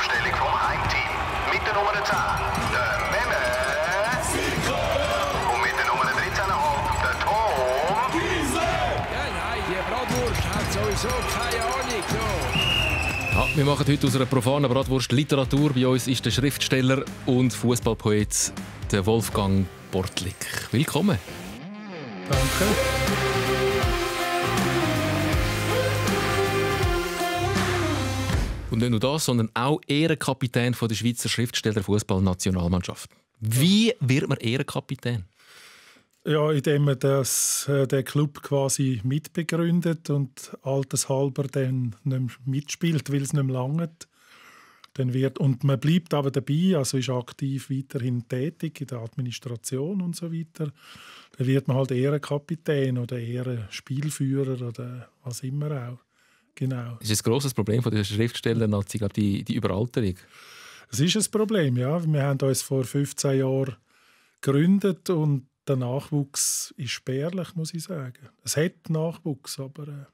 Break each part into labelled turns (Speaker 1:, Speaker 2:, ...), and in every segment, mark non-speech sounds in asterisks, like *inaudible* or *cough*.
Speaker 1: aufstelling vom Heimteam. Mit der Nummer 10, der
Speaker 2: Memme. Und mit der Nummer 13 der Tom. Wiese! Ja, nein, die Bratwurst hat sowieso keine Ahnung.
Speaker 1: Ja, wir machen heute aus einer profanen Bratwurst Literatur. Bei uns ist der Schriftsteller und Fußballpoet Wolfgang Bortlik. Willkommen. Danke. Und nicht nur das, sondern auch Ehrenkapitän von der Schweizer Schriftsteller Fußballnationalmannschaft. Wie wird man Ehrenkapitän?
Speaker 3: Ja, indem man das, äh, den Club quasi mitbegründet und altershalber dann nicht mehr mitspielt, weil es nicht mehr lange Dann wird, und man bleibt aber dabei, also ist aktiv weiterhin tätig in der Administration und so weiter. Dann wird man halt Ehrenkapitän oder Ehrenspielführer oder was immer auch. Genau. Das ist ein grosses Problem von
Speaker 1: der Schriftsteller, ich die, die Überalterung.
Speaker 3: Es ist ein Problem, ja. Wir haben uns vor 15 Jahren gegründet und der Nachwuchs ist spärlich, muss ich sagen. Es hat Nachwuchs, aber... Äh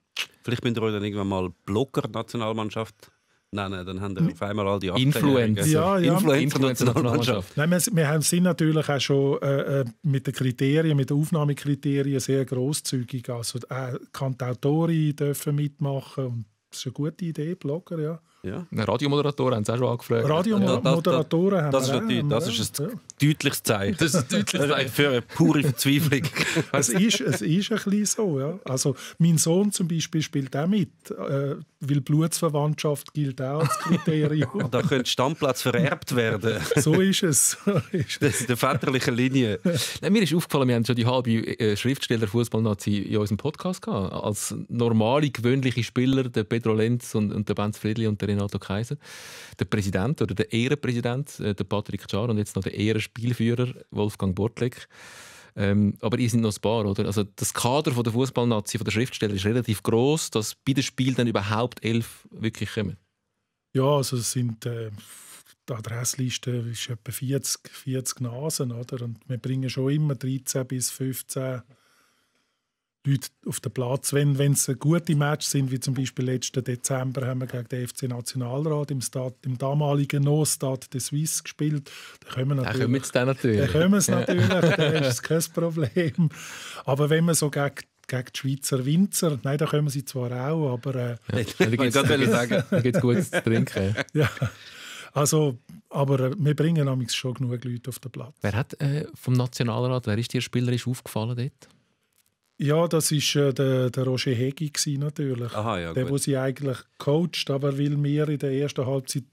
Speaker 2: Vielleicht müsst ihr euch dann irgendwann mal Blocker-Nationalmannschaft nennen, dann haben wir auf einmal all die Influencer. Ja, ja. Influencer Nationalmannschaft.
Speaker 3: Nein, wir, wir sind natürlich auch schon äh, äh, mit den Kriterien, mit den Aufnahmekriterien sehr grosszügig. Also äh, Kantautori dürfen mitmachen. Und das ist eine gute Idee, Blogger, ja.
Speaker 1: Ja. Radiomoderatoren haben sie auch schon angefragt. Radiomoderatoren das, das, das, haben wir das, das ist ein
Speaker 2: ja. deutliches Zeichen. Das ist ein deutliches Zeichen für eine pure Verzweiflung. *laughs* es, ist, es
Speaker 3: ist ein bisschen so. Ja. Also, mein Sohn zum Beispiel spielt auch mit, äh, weil Blutsverwandtschaft gilt auch als Kriterium.
Speaker 2: *laughs* da könnte Stammplatz vererbt werden. so
Speaker 1: ist es. das ist der väterliche Linie. Nein, mir ist aufgefallen, wir haben schon die halbe äh, Schriftsteller Fußballnazi in unserem Podcast gehabt. Als normale, gewöhnliche Spieler, der Pedro Lenz und, und der Benz Friedli und der NATO-Kreisen. Der Präsident oder der Ehrenpräsident, äh, der Patrick Czar und jetzt noch der Ehrenspielführer Wolfgang Bortleck. Ähm, aber ihr sind noch ein paar, oder? Also das Kader von der Fußballnazi, von der Schriftsteller ist relativ groß, dass bei dem Spiel dann überhaupt elf wirklich kommen.
Speaker 3: Ja, also es sind äh, die Adressliste ist etwa 40, 40 Nasen, oder? Und wir bringen schon immer 13 bis 15 Leute auf den Platz, wenn es gute Matches sind, wie zum Beispiel letzten Dezember haben wir gegen den FC Nationalrat im, Stad, im damaligen No-Stade de Suisse gespielt. Da kommen natürlich, sie dann natürlich. *laughs* Da kommen sie natürlich, dann ist kein Problem. Aber wenn man so gegen gegen die Schweizer Winzer. Nein, da können sie zwar auch, aber. Äh, ja, da gibt es *laughs* gutes zu trinken. ja. Also, aber äh, wir bringen schon genug Leute auf
Speaker 1: den Platz. Wer hat äh, vom Nationalrat, wer ist dir spielerisch aufgefallen dort?
Speaker 3: Ja, das war äh, der, der Roger Hegi gewesen, natürlich. Aha, ja, der, der sie eigentlich coacht, aber weil wir in der ersten Halbzeit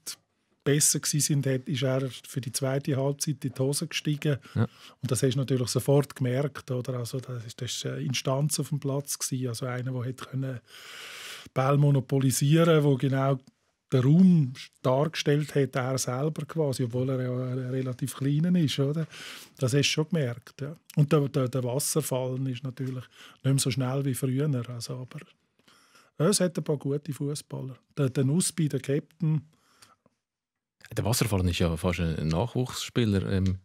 Speaker 3: besser waren, ist er für die zweite Halbzeit in die Hose gestiegen. Ja. Und das hast du natürlich sofort gemerkt. Oder? Also, das war eine Instanz auf dem Platz. Gewesen. Also einer, der hätte Ball monopolisieren konnte, der genau den Raum dargestellt hat, er selber quasi, obwohl er ja relativ klein ist. Oder? Das hast du schon gemerkt. Ja. Und der, der, der Wasserfall ist natürlich nicht mehr so schnell wie früher. Also, aber es hat ein paar gute Fußballer. Der, der Nusby, der Captain.
Speaker 1: Der Wasserfallen ist ja fast ein Nachwuchsspieler ähm,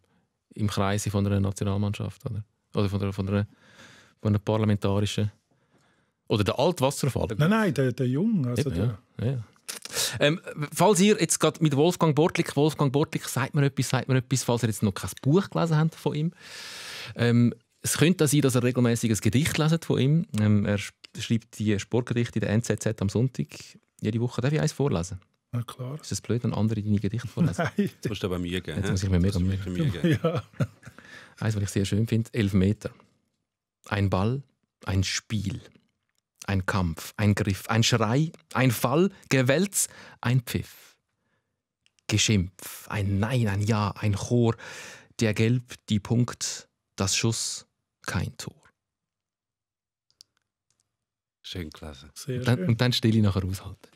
Speaker 1: im Kreise von einer Nationalmannschaft, oder? Oder von einer, von einer, von einer parlamentarischen. Oder der Altwasserfall. Nein,
Speaker 3: nein, der, der Jung. Also Eben, der,
Speaker 1: ja. Ja. Ähm, falls ihr jetzt gerade mit Wolfgang Bortlik, Wolfgang Bortlik, sagt mir etwas, sagt mir etwas, falls ihr jetzt noch kein Buch gelesen habt von ihm. Ähm, es könnte sein, dass er regelmäßig ein Gedicht lesen von ihm. Ähm, er schreibt die Sportgedichte in der NZZ am Sonntag. Jede Woche darf ich eins vorlesen. Na klar. Ist es blöd, wenn andere deine Gedichte vorlesen?
Speaker 2: *laughs* Nein. Das musst aber mir geben. Jetzt muss ich mir mega Mühe geben. Ja.
Speaker 1: Eins, was ich sehr schön finde, Elf Meter. Ein Ball, ein Spiel ein Kampf, ein Griff, ein Schrei, ein Fall, Gewälz, ein Pfiff. Geschimpf, ein Nein, ein Ja, ein Chor, der Gelb, die Punkt, das Schuss, kein Tor. Schön klasse. Sehr dann, schön. Und dann Stille nachher aushalten.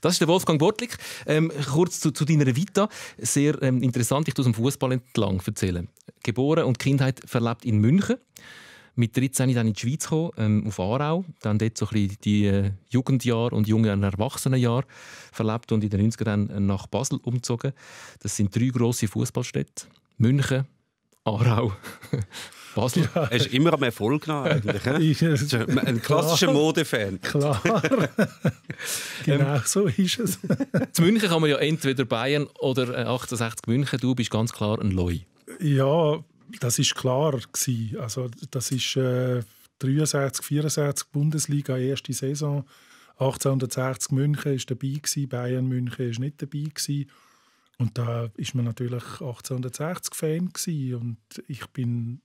Speaker 1: Das ist der Wolfgang Bortlik. Ähm, kurz zu, zu, deiner Vita. Sehr ähm, interessant, ich tue es am Fußball entlang erzählen. Geboren und Kindheit verlebt in München. Mit 13 dann in die Schweiz gekommen, ähm, auf Aarau. Dann dort so ein bisschen die äh, Jugendjahre und jungen Erwachsenenjahre verlebt und in den 90ern dann nach Basel umgezogen. Das sind drei grosse Fußballstädte. München,
Speaker 2: Aarau. *laughs* Basel. Ja. Er ist immer am Erfolg nach eigentlich. ich, ein klassischer Modefan.
Speaker 3: Klar. *laughs* genau ähm, so ist es.
Speaker 1: *laughs* zu München kann man ja entweder Bayern oder 68 äh, München. Du bist ganz klar ein Loi.
Speaker 3: Ja, das ist klar gewesen. Also das ist äh, 63, 64 Bundesliga erste Saison. 1860 München ist dabei gewesen, Bayern München ist nicht dabei gewesen. Und da ist man natürlich 1860 Fan gewesen. und ich bin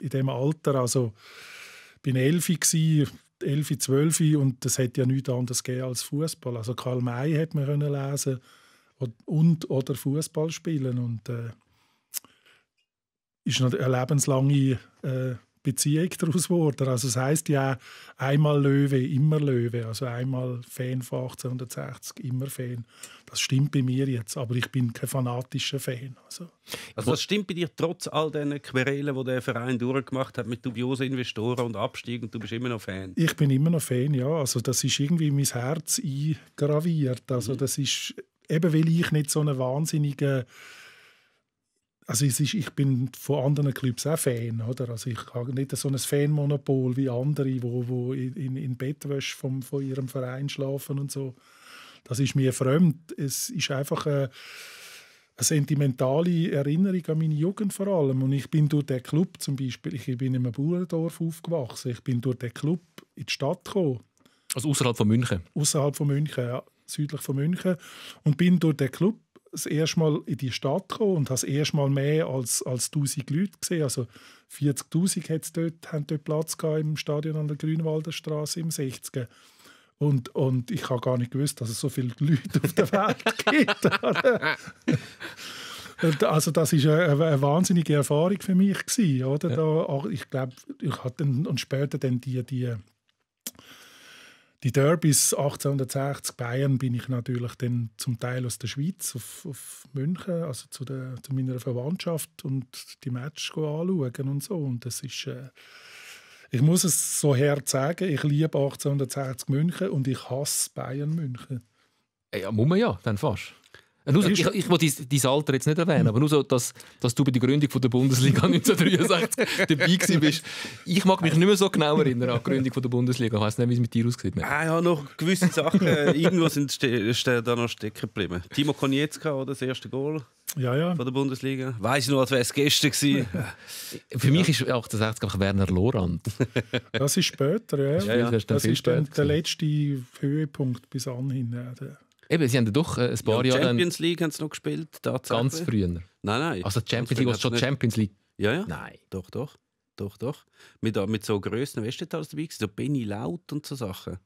Speaker 3: in dem Alter, also bin elfi gsi, elfi, zwölfi und das hätte ja nichts anderes gegeben als Fußball. Also Karl May hätte man können lesen und, und oder Fußball spielen und äh, ist eine lebenslange äh, Beziehung daraus geworden. Also es heißt ja einmal Löwe, immer Löwe. Also einmal Fan von 1860, immer Fan. Das stimmt bei mir jetzt, aber ich bin kein fanatischer Fan. Also,
Speaker 2: also das stimmt bei dir trotz all den Querelen, die der Verein durchgemacht hat mit dubiosen Investoren und Abstieg und du bist immer noch Fan?
Speaker 3: Ich bin immer noch Fan, ja. Also das ist irgendwie in mein Herz eingraviert. Also mhm. das ist, eben weil ich nicht so einen wahnsinnigen also ist, ich bin von anderen Clubs auch Fan, oder? Also ich habe nicht so ein Fanmonopol wie andere, wo, wo in, in Bettwäsche vom, von ihrem Verein schlafen und so. Das ist mir fremd. Es ist einfach eine, äh, eine sentimentale Erinnerung an meine Jugend vor allem. Und ich bin durch den Club zum Beispiel, ich bin in einem Bauerdorf aufgewachsen, ich bin durch den Club
Speaker 1: in die Stadt gekommen. Also außerhalb von München?
Speaker 3: Außerhalb von München, ja, südlich von München. Und bin durch den Club das erste Mal in die Stadt gekommen und habe das erste Mal mehr als, als 1000 Leute gesehen. Also 40.000 haben dort Platz im Stadion an der Grünwalder Straße im 60. Und, und ich habe gar nicht gewusst, dass es so viele Leute auf der Welt *laughs* gibt. also das war eine, eine, wahnsinnige Erfahrung für mich gewesen, oder? Da, ich glaube, ich hatte dann, und später dann die, die die Derbys 1860 Bayern bin ich natürlich dann zum Teil aus der Schweiz auf, auf München, also zu, der, zu meiner Verwandtschaft und die Match anschauen und so. Und das ist, äh, ich muss es so hart sagen, ich liebe 1860 München und ich hasse Bayern München.
Speaker 1: Ja, muss man ja, dann fast. Nur so, äh, ich, ich will dein Alter jetzt nicht erwähnen, aber nur so, dass, dass du bei der Gründung von der Bundesliga 1963 *laughs* dabei bist. Ich mag mich nicht mehr so genau erinnern an die Gründung von der Bundesliga. Ich weiß nicht, wie es mit dir aussieht.
Speaker 2: Ah, ja, noch gewisse Sachen. *laughs* Äh, irgendwo sind da noch stecken geblieben. Timo Konietzka, oder? Das erste Goal ja, ja. von der Bundesliga. Weiß nur, als wäre es gestern gewesen. *laughs* Für mich ist 68 einfach Werner Lorand. das ist später,
Speaker 3: ja. ja, ja. Das, ist das ist dann der letzte Höhepunkt bis anhin.
Speaker 1: Eben, sie haben doch äh, ein paar ja, Jahre... Champions
Speaker 2: League haben sie noch gespielt, tatsächlich. Ganz früher. Nein, nein. Also Champions League, was schon Champions League... Ja, ja. Nein. Doch, doch. Doch, doch. Mit, äh, mit so Grössen, weißt du, da dabei so Benny Laut und so Sachen.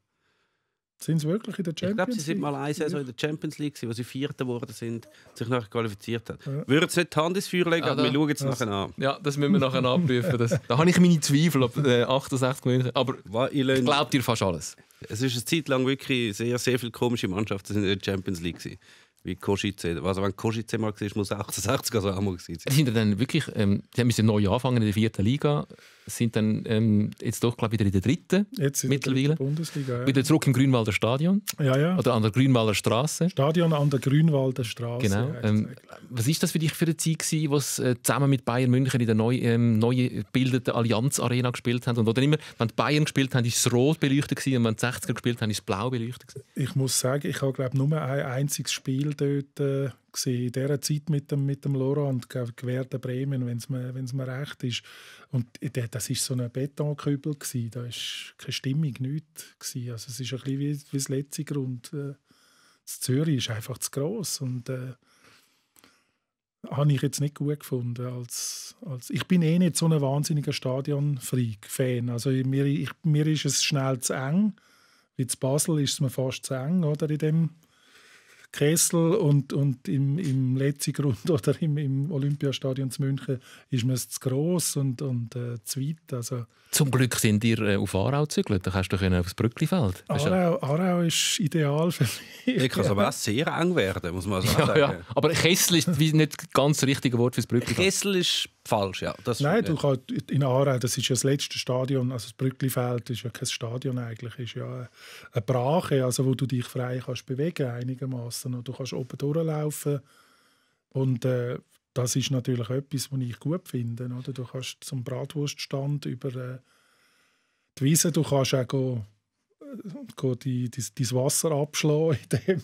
Speaker 2: Sind sie also wirklich in der Champions League? Ich glaube, sie sind mal eine Saison in der Champions League, wo sie Vierter geworden sind, sich nachher qualifiziert haben. Ja. Würde es nicht die Hand ins Feuer legen, ja, ah, aber wir schauen es nachher an. Ja, das müssen wir nachher anprüfen. *laughs* Das, da habe ich meine Zweifel, ob äh, 68 München. Aber Was, ich, ich glaube dir fast alles. Es ist eine Zeit lang wirklich sehr, sehr viele komische Mannschaften in der Champions League. Gewesen. Wie Kosice. Also, wenn Kosice mal war, muss 68 also auch mal gewesen
Speaker 1: sein. Sind dann wirklich, ähm, die müssen neu anfangen in der vierten Liga, sind dann ähm, jetzt doch, glaube ich, wieder in der dritten jetzt mittlerweile. Der
Speaker 3: Bundesliga, ja. Wieder
Speaker 1: zurück im Grünwalder Stadion. Ja, ja. Oder an der Grünwalder Straße. Stadion
Speaker 3: an der Grünwalder Straße. Genau. Ähm,
Speaker 1: was ist das für dich für eine Zeit gewesen, was äh, zusammen mit Bayern München in der neu, ähm, neu gebildeten Allianz Arena gespielt haben? Und wo immer, wenn die Bayern gespielt haben, ist es rot beleuchtet gewesen, und wenn die 60er gespielt haben, ist es blau beleuchtet gewesen.
Speaker 3: Ich muss sagen, ich habe, glaube nur ein einziges Spiel dort äh, gewesen, in dieser Zeit mit dem, mit dem Laurent, Gewerden Bremen, wenn es mir, wenn's mir recht ist. Und das war so ein Betonkübel, gewesen, da war keine Stimmung, nichts. Also es ist ein bisschen wie, wie das letzte Grund. Äh, das Zürich ist einfach zu gross und äh, habe ich jetzt nicht gut gefunden. Als, als ich bin eh nicht so ein wahnsinniger stadion fan Also mir, ich, mir ist es schnell zu eng. Wie zu Basel ist es mir fast zu eng oder, in dem Kessel und, und im, im Letzigrund *laughs* oder im, im Olympiastadion zu München ist man zu gross und, und äh, zu weit. Also,
Speaker 1: Zum Glück sind ihr äh, auf Aarau gezügelt, da kannst du können aufs Brücklifeld.
Speaker 3: Aarau, Aarau ist ideal für mich. Ich kann aber
Speaker 1: auch *laughs* sehr eng werden, muss man sagen. Ja, ja. Aber Kessel ist nicht ganz das richtige Wort fürs Brücklifeld. Kessel ist
Speaker 2: falsch, ja. Das Nein, du kannst,
Speaker 3: in Aarau, das ist ja das letzte Stadion, also das Brücklifeld ist ja kein Stadion eigentlich, ist ja eine Brache, also wo du dich frei kannst bewegen einigermaßen und du kannst oben durchlaufen und äh, das ist natürlich etwas, was ich gut finde, oder? Du kannst zum Bratwurststand über äh, die Wiese, du kannst auch gehen, äh, gehen die, die, dein Wasser abschlagen in dem,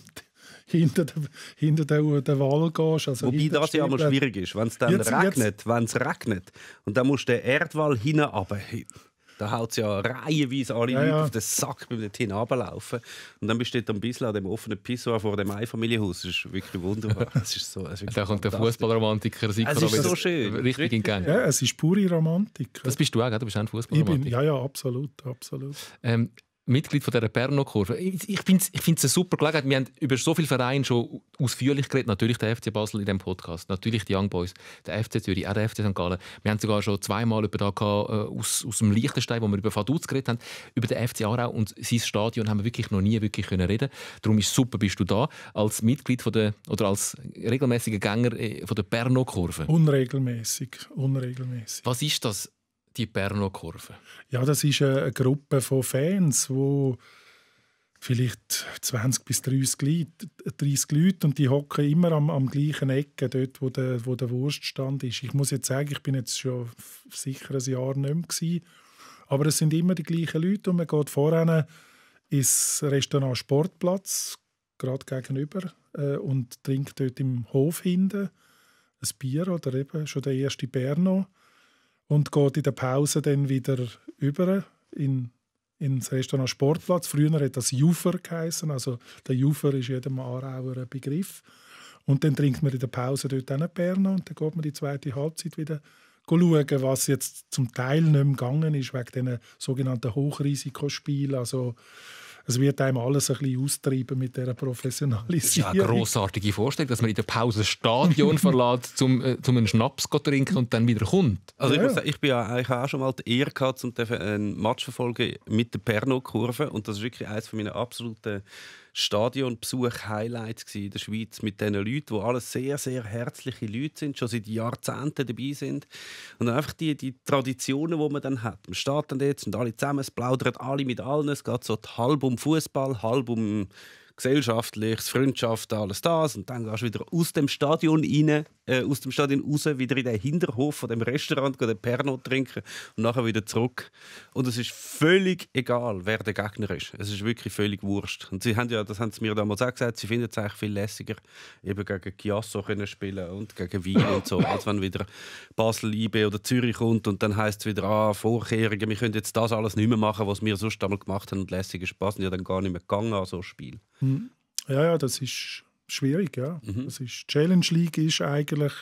Speaker 3: hinter der, hinter der, der Wall gehst. Also Wobei das ja immer schwierig ist,
Speaker 2: wenn es dann jetzt, regnet, wenn es regnet und dann musst du den Erdwall hinten runter. Da haut es ja reihenweise alle ja, Leute ja. auf den Sack beim dorthin runterlaufen. Und dann besteht ein bisschen an dem offenen Pissoir vor dem Einfamilienhaus. Das ist wirklich wunderbar. Das ist so, das ist wirklich da kommt der Fußballromantiker sicher es ist so schön. richtig
Speaker 1: in Gang. Ja, es ist pure Romantik. Das bist du auch, gell? du bist auch ein Fußballromantiker.
Speaker 3: Ja, ja, absolut. absolut.
Speaker 1: Ähm, Mitglied von dieser Perno-Kurve. Ich, ich finde es eine super Gelegenheit. Wir haben über so viele Vereine schon ausführlich geredet. Natürlich der FC Basel in diesem Podcast, natürlich die Young Boys, der FC Zürich, auch der FC St. Gallen. Wir haben sogar schon zweimal über da gehabt, äh, aus, aus dem Liechtenstein, wo wir über Vaduz geredet haben, über den FC Aarau und sein Stadion haben wir wirklich noch nie wirklich können reden. Darum ist super, bist du da als Mitglied von der, oder als regelmäßiger Gänger äh, von der Perno-Kurve.
Speaker 3: Unregelmäßig, unregelmäßig.
Speaker 1: Was ist das? die Berno Kurve?
Speaker 3: Ja, das ist eine Gruppe von Fans, wo vielleicht 20 bis 30 Leute, 30 Leute und die hocken immer am, am gleichen Ecke, dort, wo der, wo der Wurststand ist. Ich muss jetzt sagen, ich bin jetzt schon sicher ein Jahr nicht mehr gewesen, aber es sind immer die gleichen Leute und man geht vorne ins Restaurant Sportplatz, gerade gegenüber, äh, und trinkt dort im Hof hinten ein Bier oder eben schon der erste Berno und geht in der Pause dann wieder über in, ins Restaurant Sportplatz. Früher hat das Jufer geheißen, also der Jufer ist jedem Aarauer ein Begriff. Und dann trinkt man in der Pause dort eine Berner und dann geht man die zweite Halbzeit wieder schauen, was jetzt zum Teil nicht mehr gegangen ist, wegen diesen sogenannten Hochrisikospielen, also es wird einem alles ein bisschen austreiben mit dieser Professionalisierung. Das ist eine
Speaker 1: grossartige Vorstellung, dass man in der Pause das Stadion *laughs* verlässt, um, äh, um einen Schnaps zu trinken und dann wieder kommt. Also ja. ich, muss
Speaker 2: sagen, ich, bin ja, ich habe auch schon mal die Ehre gehabt, um äh, einen Match verfolgen mit der Perno-Kurve und das ist wirklich eines meiner absoluten Stadionbesuch-Highlights in der Schweiz mit diesen Leuten, die alles sehr, sehr herzliche Leute sind, schon seit Jahrzehnten dabei sind. Und einfach die, die Traditionen, die man dann hat. Man startet jetzt und alle zusammen, es plaudert alle mit allen, es geht so halb um Fußball, halb um gesellschaftliches, Freundschaft, alles das. Und dann gehst du wieder aus dem Stadion rein, äh, aus dem Stadion raus, wieder in den Hinterhof von dem Restaurant, gehen Pernod trinken und nachher wieder zurück. Und es ist völlig egal, wer der Gegner ist. Es ist wirklich völlig wurscht. Und sie haben ja, das haben sie mir damals auch gesagt, sie finden es eigentlich viel lässiger, eben gegen Chiasso können spielen und gegen Wien und so, als wenn wieder Basel, IB oder Zürich kommt und dann heißt es wieder, ah, Vorkehrungen, wir können jetzt das alles nicht mehr machen, was wir sonst einmal gemacht haben und lässiger Spaß. Und ja, dann gar nicht mehr gegangen an so Spiel.
Speaker 3: Hm. Ja, ja, das ist schwierig, ja. Mhm. Das ist, Challenge League ist eigentlich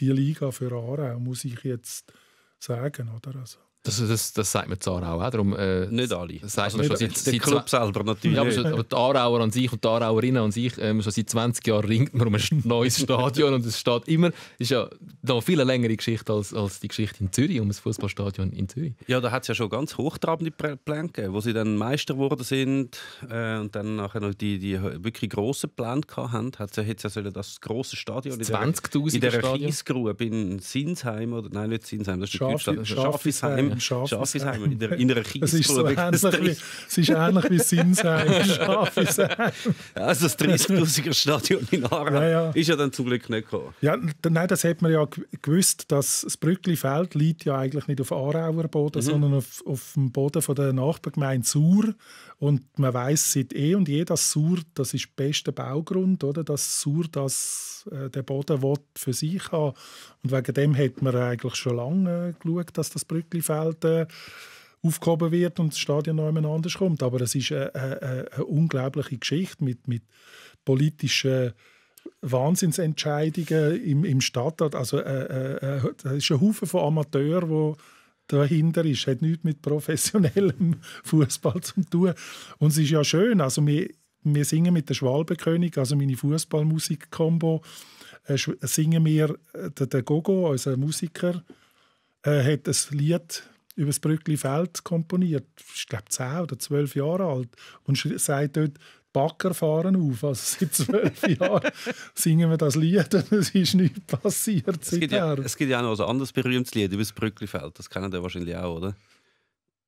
Speaker 3: die Liga für Aarau, muss ich jetzt sagen, oder? Also.
Speaker 1: Das, das, das sagt man die Aarau auch. Darum, äh, nicht alle. Das sagt also man schon seit, seit, der Club selber natürlich. Ja, aber, schon, aber die Aarauer an sich und die Aarauerinnen an sich, ähm, schon seit 20 Jahren ringt man um ein *laughs* neues Stadion und es steht immer, ist ja da viel längere Geschichte als, als die Geschichte in Zürich, um das Fußballstadion in Zürich.
Speaker 2: Ja, da hat es ja schon ganz hochtrabende Pläne gegeben, wo sie dann Meister geworden sind äh, und dann nachher noch die, die wirklich grossen Pläne hatten. hätte es ja das grosse Stadion in der, in der Kiesgrube in Sinsheim, oder nein, nicht Sinsheim, das ist Schafi, Schaffisheim im Schafisheim. in, in einer Kiste. *laughs* Es ist, so ähnlich, es ist ähnlich wie Sinsheim, *laughs* Schafisheim. Also das 30.000er Stadion in Aarau ja, ja. ist ja dann zum Glück nicht gekommen.
Speaker 3: Ja, nein, das hat man ja gewusst, dass das Brücklifeld liegt ja eigentlich nicht auf Aarauer Boden, mhm. sondern auf, auf dem Boden von der Nachbargemeinde Sur. Und man weiß seit eh und je, dass Sur, das ist der beste Baugrund, oder? dass Sur das, äh, der Boden will für sich hat. Und wegen dem hat man eigentlich schon lange äh, geschaut, dass das Brücklifeld äh, aufgehoben wird und das Stadion noch jemand anders kommt. Aber es ist eine, äh, eine, äh, äh, eine unglaubliche Geschichte mit, mit politischen Wahnsinnsentscheidungen im, im Stadtrat. Also, äh, äh, das ist ein Haufen von Amateuren, die dahinter ist. Hat nichts mit professionellem *laughs* Fußball zu tun. Und es ist ja schön, also wir, wir singen mit der Schwalbenkönig, also meine Fußballmusik-Kombo, äh, singen wir, äh, der, der Gogo, unser Musiker, äh, hat ein Lied über das Brückli Feld komponiert, ich glaube 10 oder 12 Jahre alt, und sagt dort, Bagger fahren auf. Also seit zwölf *laughs* Jahren singen wir das Lied und es ist nichts passiert. Es gibt, ja,
Speaker 2: es gibt ja auch noch ein anderes berühmtes Lied über das Brücklifeld. Das kennen ihr wahrscheinlich auch, oder?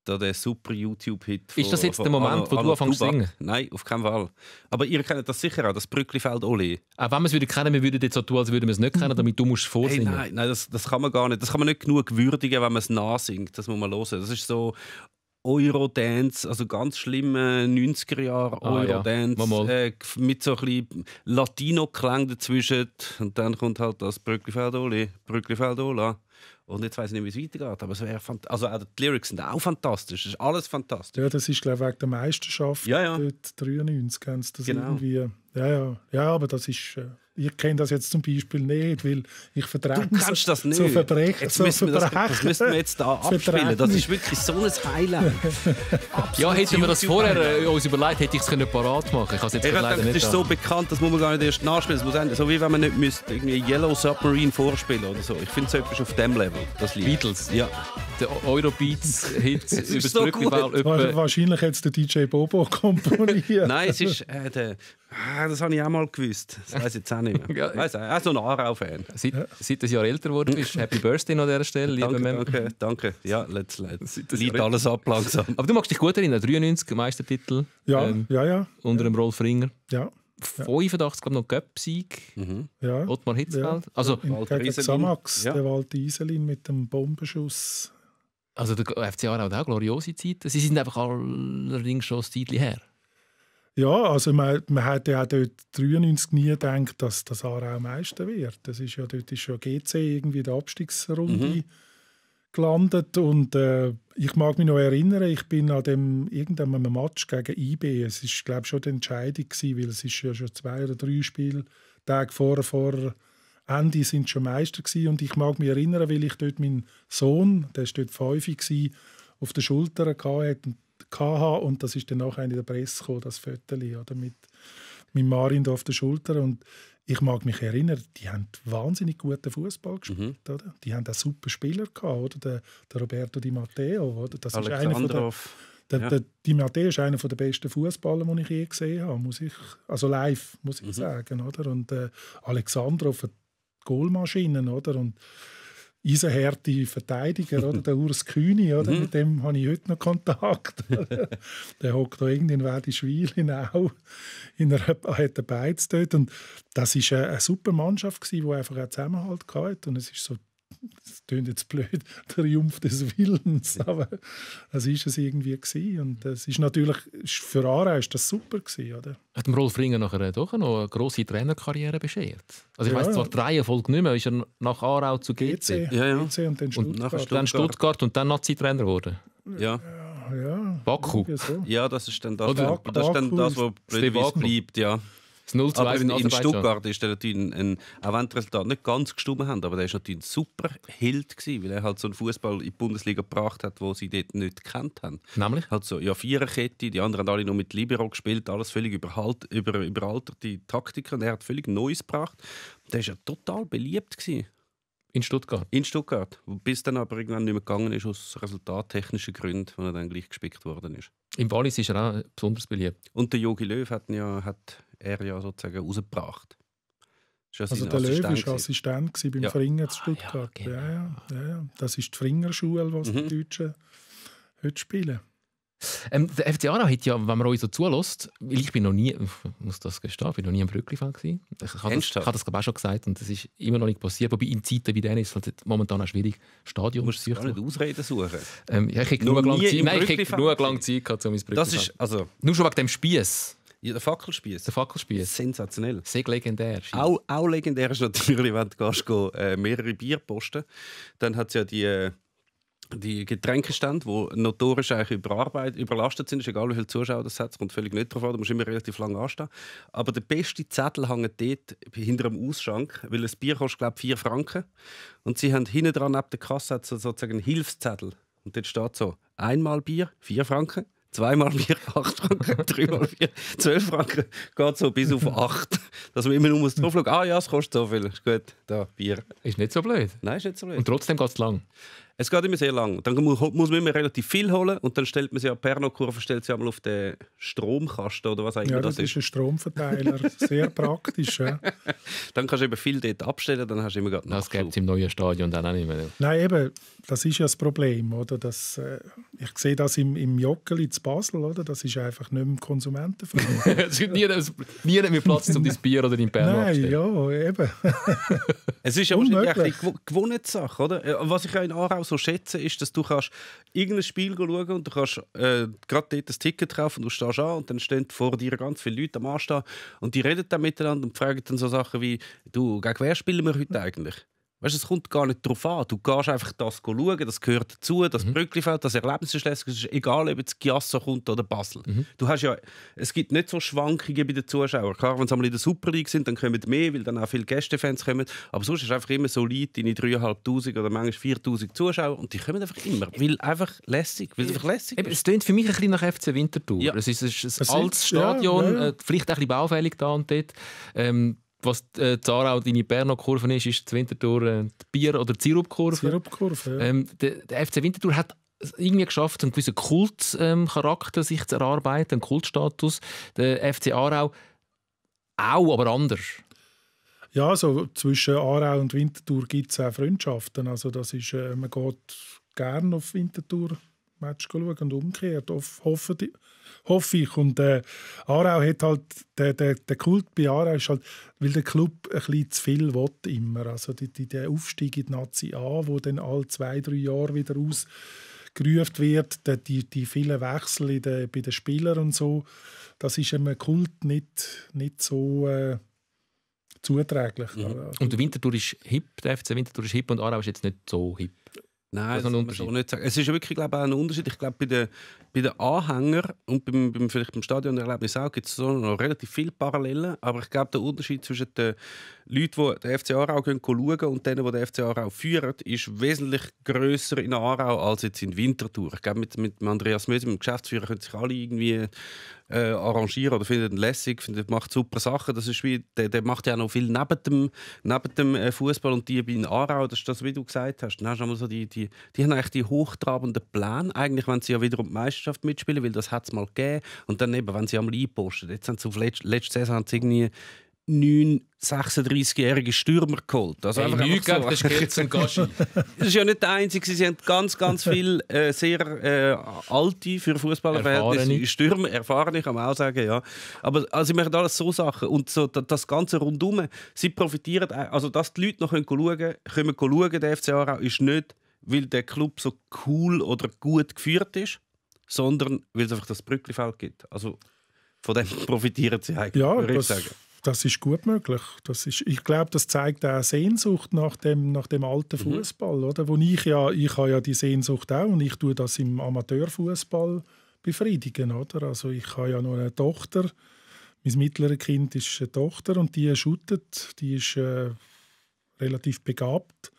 Speaker 2: Da der super YouTube-Hit. Ist das jetzt der Moment, Anno, wo du anfängst zu singen? Nein, auf keinen Fall. Aber ihr kennt das sicher auch, das Brücklifeld Oli. Auch wenn wir es wieder kennen, wir würden jetzt so tun, als würden wir es nicht kennen, *laughs* damit du musst vorsingen. Hey, nein, nein das, das, kann man gar nicht. Das kann man nicht genug würdigen, wenn man es nachsingt. Das muss man hören. Das ist so Eurodance, also ganz schlimme 90er Jahre ah, Eurodance ja. Äh, mit so ein bisschen Latino Klang dazwischen und dann kommt halt das Brücklifeldoli, Brücklifeldola. Und jetzt weiß ich nicht, wie es weitergeht, aber es wäre also auch die Lyrics sind auch fantastisch, es ist alles fantastisch.
Speaker 3: Ja, das ist glaube ich wegen der Meisterschaft ja, ja. dort 93 haben sie das genau. irgendwie. Ja, ja, ja, aber das ist äh, ich kenne das jetzt zum Beispiel nicht, weil ich vertrage Du kannst das nicht. So verbrechen, jetzt müssen
Speaker 2: wir das, das müssen wir jetzt da *laughs* abspielen. Das ist wirklich so ein Highlight. *laughs* ja,
Speaker 1: hätten wir das vorher äh, uns überlegt, hätte ich es können parat machen können. Ich, ich leider denke, nicht das ist so
Speaker 2: an. bekannt, das muss man gar nicht erst nachspielen. Das muss sein, so wie wenn man nicht müsste, irgendwie Yellow Submarine vorspielen oder so. Ich finde, so etwas auf dem Level. Das Lied. Beatles. Ja. Der Eurobeats-Hit *laughs* über das so Brückenbau. Also
Speaker 3: wahrscheinlich jetzt der DJ Bobo komponiert. Nein, es ist
Speaker 2: äh, der Ah, das habe ich auch mal gewusst. Das weiß ich jetzt auch nicht mehr. *laughs* ja, so ein Aarau-Fan. Seit, ja. seit ein Jahr älter geworden bist, Happy Birthday an dieser Stelle, lieber danke, Mem. Danke, danke. Ja, let's, let's. Liegt alles ab langsam. Aber du magst dich gut erinnern,
Speaker 1: 93 Meistertitel. Ja, ähm, ja, ja. Unter ja. dem Rolf Ringer. Ja. 85, glaube ich, noch Göpsieg. Mhm. Ja. Ottmar Hitzfeld. Ja. Also, gegen ja. der
Speaker 3: Walter Iselin mit dem Bombenschuss.
Speaker 1: Also der FC Aarau hat auch gloriose Zeiten. Sie sind einfach allerdings schon ein Zeitchen her.
Speaker 3: Ja, also man, man hat ja auch dort 93 nie gedacht, dass das Aarau Meister wird. Das ist ja, dort ist ja GC irgendwie in der Abstiegsrunde mhm. gelandet und äh, ich mag mich noch erinnern, ich bin an dem irgendeinem Match gegen IB, es war, glaube ich schon die Entscheidung gewesen, weil es ist ja schon zwei oder drei Spieltage vor, vor Ende sind schon Meister gewesen. und ich mag mich erinnern, weil ich dort meinen Sohn, der war dort fünfig, auf der Schulter hatte und hatte. Und das ist dann auch in der Presse gekommen, das Föteli, oder mit, mit Marin da auf der Schulter. Und ich mag mich erinnern, die haben wahnsinnig guten Fußball gespielt, mhm. oder? Die haben auch super Spieler gehabt, oder? Der, der Roberto Di Matteo, oder? Das ist einer von der, der, ja. der Di Matteo ist einer der besten Fußballer, die ich je gesehen habe, muss ich, also live muss ich mhm. sagen, oder? Und äh, Alexandrov, Goalmaschinen, oder? Und eisenharte Verteidiger, oder? der Urs Kühni, oder? Mhm. mit dem habe ich heute noch Kontakt. *laughs* der hockt da irgendwie in Wedischwil in in einer, hat Beiz dort. Und das war eine, super Mannschaft, die einfach einen Zusammenhalt hatte. Und es ist so das klingt jetzt blöd, *laughs* Triumph des Willens, aber das ist es irgendwie gewesen. und das ist natürlich für Aarau ist das super gewesen, oder?
Speaker 1: Hat dem Rolf Ringer nachher doch noch eine große Trainerkarriere beschert. Also ich ja, weiß zwar drei Erfolge nicht mehr, ist er nach Aarau zu GC, GC, ja, ja. GC und dann Stuttgart. Und dann Stuttgart und dann Nazi-Trainer geworden. ja. Ja, Baku.
Speaker 2: Ja, das ist dann das, Oder? das, ist dann das was bleibt, ja. Das 0 aber in, in Stuttgart ist er natürlich, ein, auch wenn die Resultate nicht ganz gestimmt haben, aber der war natürlich ein super Held, gewesen, weil er halt so einen Fußball in die Bundesliga gebracht hat, wo sie dort nicht gekannt haben. Nämlich? Hat so, ja, Viererkette, die anderen haben alle nur mit Libero gespielt, alles völlig überhalt, über, überalterte Taktiken und er hat völlig Neues gebracht. Der war ja total beliebt. Gewesen. In Stuttgart? In Stuttgart. Bis dann aber irgendwann nicht mehr gegangen ist, aus resultattechnischen Gründen, wo er dann gleich gespickt worden ist. Im Wallis ist er auch besonders beliebt. Und der Jogi Löw hat, ja, hat er ja sozusagen rausgebracht. Also der Löw war Assistent
Speaker 3: beim ja. Fringer zu ah, Stuttgart. Ah, ja, genau. ja, ja, ja, Das ist die Fringer-Schule, die mhm. die Deutschen heute spielen.
Speaker 1: Ähm, der FC Aarau hat ja, wenn man euch so zulässt, weil ich bin noch nie, muss das gestehen, ich bin noch nie im Brückli-Fan gewesen. Ich habe das, ich habe das glaube ich, auch schon gesagt und das ist immer noch nicht passiert. Wobei in Zeiten wie denen ist es halt momentan auch schwierig, Stadion zu suchen. Du musst nicht Ausreden suchen. Ähm, ja, ich habe genug lange Zeit, nein, ich genug lange Zeit gehabt, um ins Brückli-Fan zu ist,
Speaker 2: also... Nur schon wegen dem Spieß. Ja, der Fackelspieß. Der Fackelspieß. Sensationell. Sehr legendär. Auch, auch, legendär ist natürlich, wenn du gehst, äh, mehrere Bierposten Dann hat es ja die, äh, die Getränkestände, die notorisch eigentlich überlastet sind. Ist egal, wie viele Zuschauer das hat, es kommt völlig nicht drauf an. Du musst immer relativ lange anstehen. Aber der beste Zettel hängt dort hinter dem Ausschank, weil ein Bier kostet, glaube ich, 4 Franken. Und sie haben hinten dran, neben der Kasse, so, sozusagen einen Hilfszettel. Und dort steht so: einmal Bier, 4 Franken zweimal Bier, 8 *laughs* Franken, dreimal Bier, 12 Franken, geht so bis auf 8. Dass man immer nur muss drauf schauen, ah ja, es kostet so viel, ist gut, da, Bier. Ist nicht so blöd. Nein, ist nicht so blöd. Und trotzdem geht es lang. Es geht immer sehr lang. Dann muss, man immer relativ viel holen und dann stellt man sie ja Pernokurve stellt sie einmal auf den Stromkasten oder was eigentlich ja, das, das ist. ein
Speaker 3: Stromverteiler, sehr praktisch. Ja.
Speaker 2: *laughs* dann kannst du eben viel dort abstellen, dann hast du immer gerade Das gibt es im neuen Stadion dann auch nicht mehr.
Speaker 3: Nein, eben, das ist ja das Problem. Oder? Das, äh, ich sehe das im, im Joggeli zu Basel, oder? das ist einfach nicht mehr konsumentenfreundlich.
Speaker 2: *laughs* es gibt nie, nie mehr Platz, um dein Bier oder dein Perno Nein,
Speaker 3: abstellen. ja, eben.
Speaker 2: *laughs* es ist ja wahrscheinlich eine gewohnte Sache, oder? Äh, was ich ja in Aarau so schätze, ist, dass du kannst irgendein Spiel schauen und du kannst äh, gerade dort ein Ticket kaufen und du stehst an und dann stehen vor dir ganz viele Leute am Anstehen und die reden dann miteinander und fragen dann so Sachen wie «Du, gegen wer spielen wir heute eigentlich?» Weißt es kommt gar nicht darauf an. Du gehst einfach das schauen, das gehört dazu, das mhm. Brücklifeld, das Erlebnis ist lässig, egal ob jetzt Giasso kommt oder Basel. Mhm. Du hast ja, es gibt nicht so Schwankungen bei den Zuschauern. Klar, wenn sie einmal in der Super League sind, dann kommen mehr, weil dann auch viele Gästefans kommen. Aber sonst ist einfach immer solid deine 3'500 oder manchmal 4'000 Zuschauer und die kommen einfach immer, weil einfach lässig, weil es einfach lässig
Speaker 1: Eben, ist. Es klingt für mich ein bisschen nach FC Winterthur. Ja. Es ist ein, es altes Stadion, ja, ja. Äh, vielleicht ein bisschen baufällig da und dort. Ähm, was äh, Zarau deine Berner Kurve ist, ist die Winterthur äh, die Bier- oder Zirupkurve. kurve ja. Ähm, der, der, FC Winterthur hat irgendwie geschafft, einen gewissen Kultcharakter ähm, sich zu erarbeiten, einen Kultstatus. Der FC Aarau auch, aber anders.
Speaker 3: Ja, also zwischen Aarau und Winterthur gibt es auch Freundschaften. Also das ist, äh, man geht gerne auf Winterthur Match schauen und umgekehrt. Hoff, hoffe ich. Und äh, Aarau hat halt, der, der, der Kult bei Aarau ist halt, weil der Club ein bisschen zu viel will immer. Also die, die, der Aufstieg in die Nazi A, wo dann alle zwei, drei Jahre wieder ausgerüft wird, der, die, die vielen Wechsel in der, bei den Spielern und so, das ist einem Kult nicht, nicht so... Äh, zuträglich. Mhm. Also, also und
Speaker 2: der Winterthur ist hip, der FC Winterthur ist hip und Aarau ist jetzt nicht so hip. Nein, das, das kann man nicht sagen. Es ist wirklich glaube ich, auch ein Unterschied. Ich glaube, bei den bei den Anhängern und beim, beim, vielleicht beim Stadionerlebnis auch gibt es so noch relativ viele Parallelen. Aber ich glaube, der Unterschied zwischen den Leuten, die den FC Aarau gehen, schauen und denen, die den FC Aarau führen, ist wesentlich grösser in Aarau als jetzt in Winterthur. Ich glaube, mit, mit Andreas Möse, dem Geschäftsführer, können sich alle irgendwie äh, arrangieren oder finden ihn lässig, finden, macht super Sachen. Das ist wie, der, der macht ja auch noch viel neben dem, neben dem äh, Fußball und die in Aarau, das ist das, wie du gesagt hast. Dann hast du so die, die, die haben eigentlich die hochtrabenden Pläne, eigentlich, wenn sie ja wiederum um die Meisterschaft Meisterschaft mitspielen, weil das hat es mal gegeben. Und dann eben, wenn sie einmal einposten. Jetzt haben sie auf letzte, letzte Saison haben sie irgendwie neun 36-jährige Stürmer geholt. Also hey, einfach nichts so. das ist und Gaschi. *laughs* Das ist ja nicht der einzige. Sie haben ganz, ganz viele äh, sehr äh, alte für Fußballerverhältnisse Stürmer, erfahrene kann auch sagen, ja. Aber also, sie machen alles so Sachen und so das ganze rundum. Sie profitieren, also dass die Leute noch können schauen können, können schauen, der FC Aarau ist nicht, weil der Club so cool oder gut geführt ist sondern weil es einfach das Brücklifeld gibt. Also von dem *laughs* profitieren sie eigentlich, ja, würde ich sagen.
Speaker 3: Das ist gut möglich. Das ist, ich glaube, das zeigt auch Sehnsucht nach dem, nach dem alten mhm. Fußball, mhm. oder? Wo ich ja, ich habe ja die Sehnsucht auch und ich tue das im Amateurfußball befriedigen, oder? Also ich habe ja noch eine Tochter. Mein mittleres Kind ist eine Tochter und die schuttet, die ist äh, relativ begabt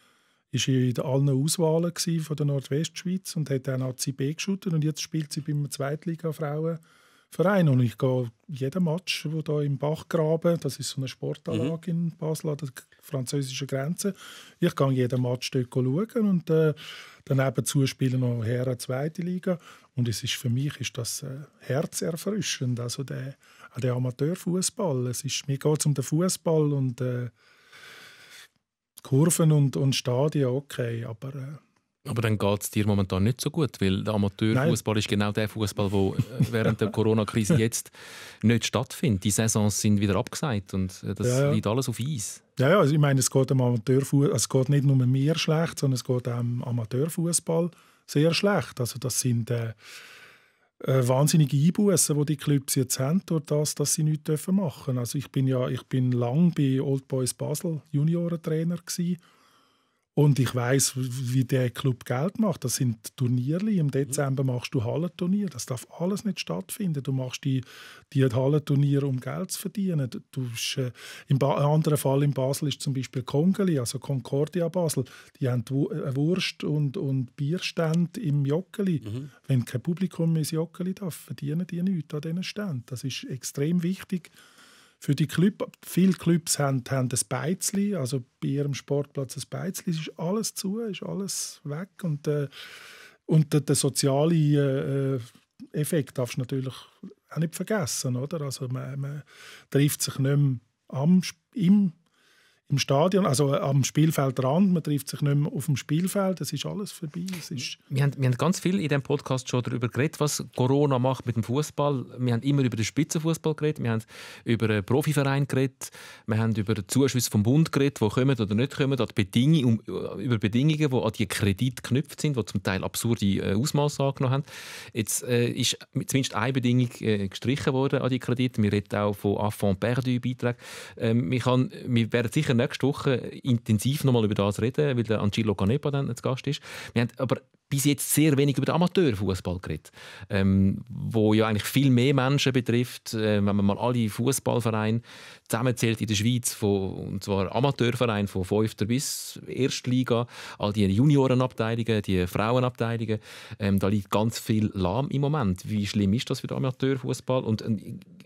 Speaker 3: ist in allen Auswahlen von der Nordwestschweiz und hat dann auch die B und jetzt spielt sie beim Zweitliga-Frauenverein und ich gehe jeden Match, wo da im Bachgraben, das ist so eine Sportanlage mhm. in Basel an der französischen Grenze, ich gehe jeden Match dort schauen und äh, daneben zuspielen noch her zweite Liga und es ist für mich ist das äh, herzerfrischend, also der, der Amateurfußball, mir geht es um den Fußball und äh, Kurven und, und Stadien okay, aber... Äh,
Speaker 1: aber dann geht es dir momentan nicht so gut, weil der Amateurfußball ist genau der Fußball, der äh, während der Corona-Krise *laughs* jetzt nicht stattfindet. Die Saisons sind wieder abgesagt und äh, das ja, ja. liegt alles auf Eis.
Speaker 3: Ja, ja, also ich meine, es geht, dem Amateurfußball, also es geht nicht nur mir schlecht, sondern es geht auch dem Amateurfußball sehr schlecht. Also das sind... Äh, äh, wahnsinnige Einbußen, die die Clubs jetzt haben, durch das, dass sie nichts machen dürfen. Also ich bin ja ich bin lang bei Old Boys Basel Juniorentrainer gewesen. Und ich weiß, wie der Club Geld macht. Das sind Turnierli. Im Dezember machst du Hallenturnier. Das darf alles nicht stattfinden. Du machst die, die Hallenturniere, um Geld zu verdienen. Du bist, äh, Im anderen Fall in Basel ist zum Beispiel Kongeli, also Concordia Basel. Die haben äh, Wurst- und, und Bierstand im Jockeli. Mhm. Wenn kein Publikum ins Jockeli darf, verdienen die nichts an diesen Ständen. Das ist extrem wichtig für die Club, viele Clubs haben, haben ein Beizli, also bei ihrem Sportplatz ein Beizli. ist alles zu, ist alles weg. Und, äh, und der, der soziale äh, äh, Effekt darfst du natürlich auch nicht vergessen. Oder? Also man, man trifft sich nicht mehr am, im im Stadion, also äh, am Spielfeldrand. Man trifft sich nicht mehr auf dem Spielfeld. Es ist alles vorbei. Es ist
Speaker 1: wir, haben, wir haben ganz viel in diesem Podcast schon darüber geredet, was Corona macht mit dem Fußball. Wir haben immer über den Spitzenfußball geredet. Wir haben über einen Profiverein geredet. Wir haben über Zuschüsse vom Bund geredet, die kommen oder nicht kommen, die Bedingungen, über Bedingungen, die an die Kredite geknüpft sind, die zum Teil absurde äh, Ausmaße angenommen haben. Jetzt äh, ist zumindest eine Bedingung äh, gestrichen worden an die Kredite. Wir reden auch von Affront Perdu-Beiträgen. Ähm, wir, wir werden sicher nächste Woche intensiv nochmal über das reden, weil der Angelo Canepa dann zu Gast ist. Wir haben aber bis jetzt sehr wenig über den Amateurfußball geredet, ähm, wo ja eigentlich viel mehr Menschen betrifft, äh, wenn man mal alle Fußballvereine zusammenzählt in der Schweiz, von, und zwar Amateurvereine von 5. bis 1. Liga, all die Juniorenabteilungen, die Frauenabteilungen, ähm, da liegt ganz viel lahm im Moment. Wie schlimm ist das für den Amateurfußball und äh,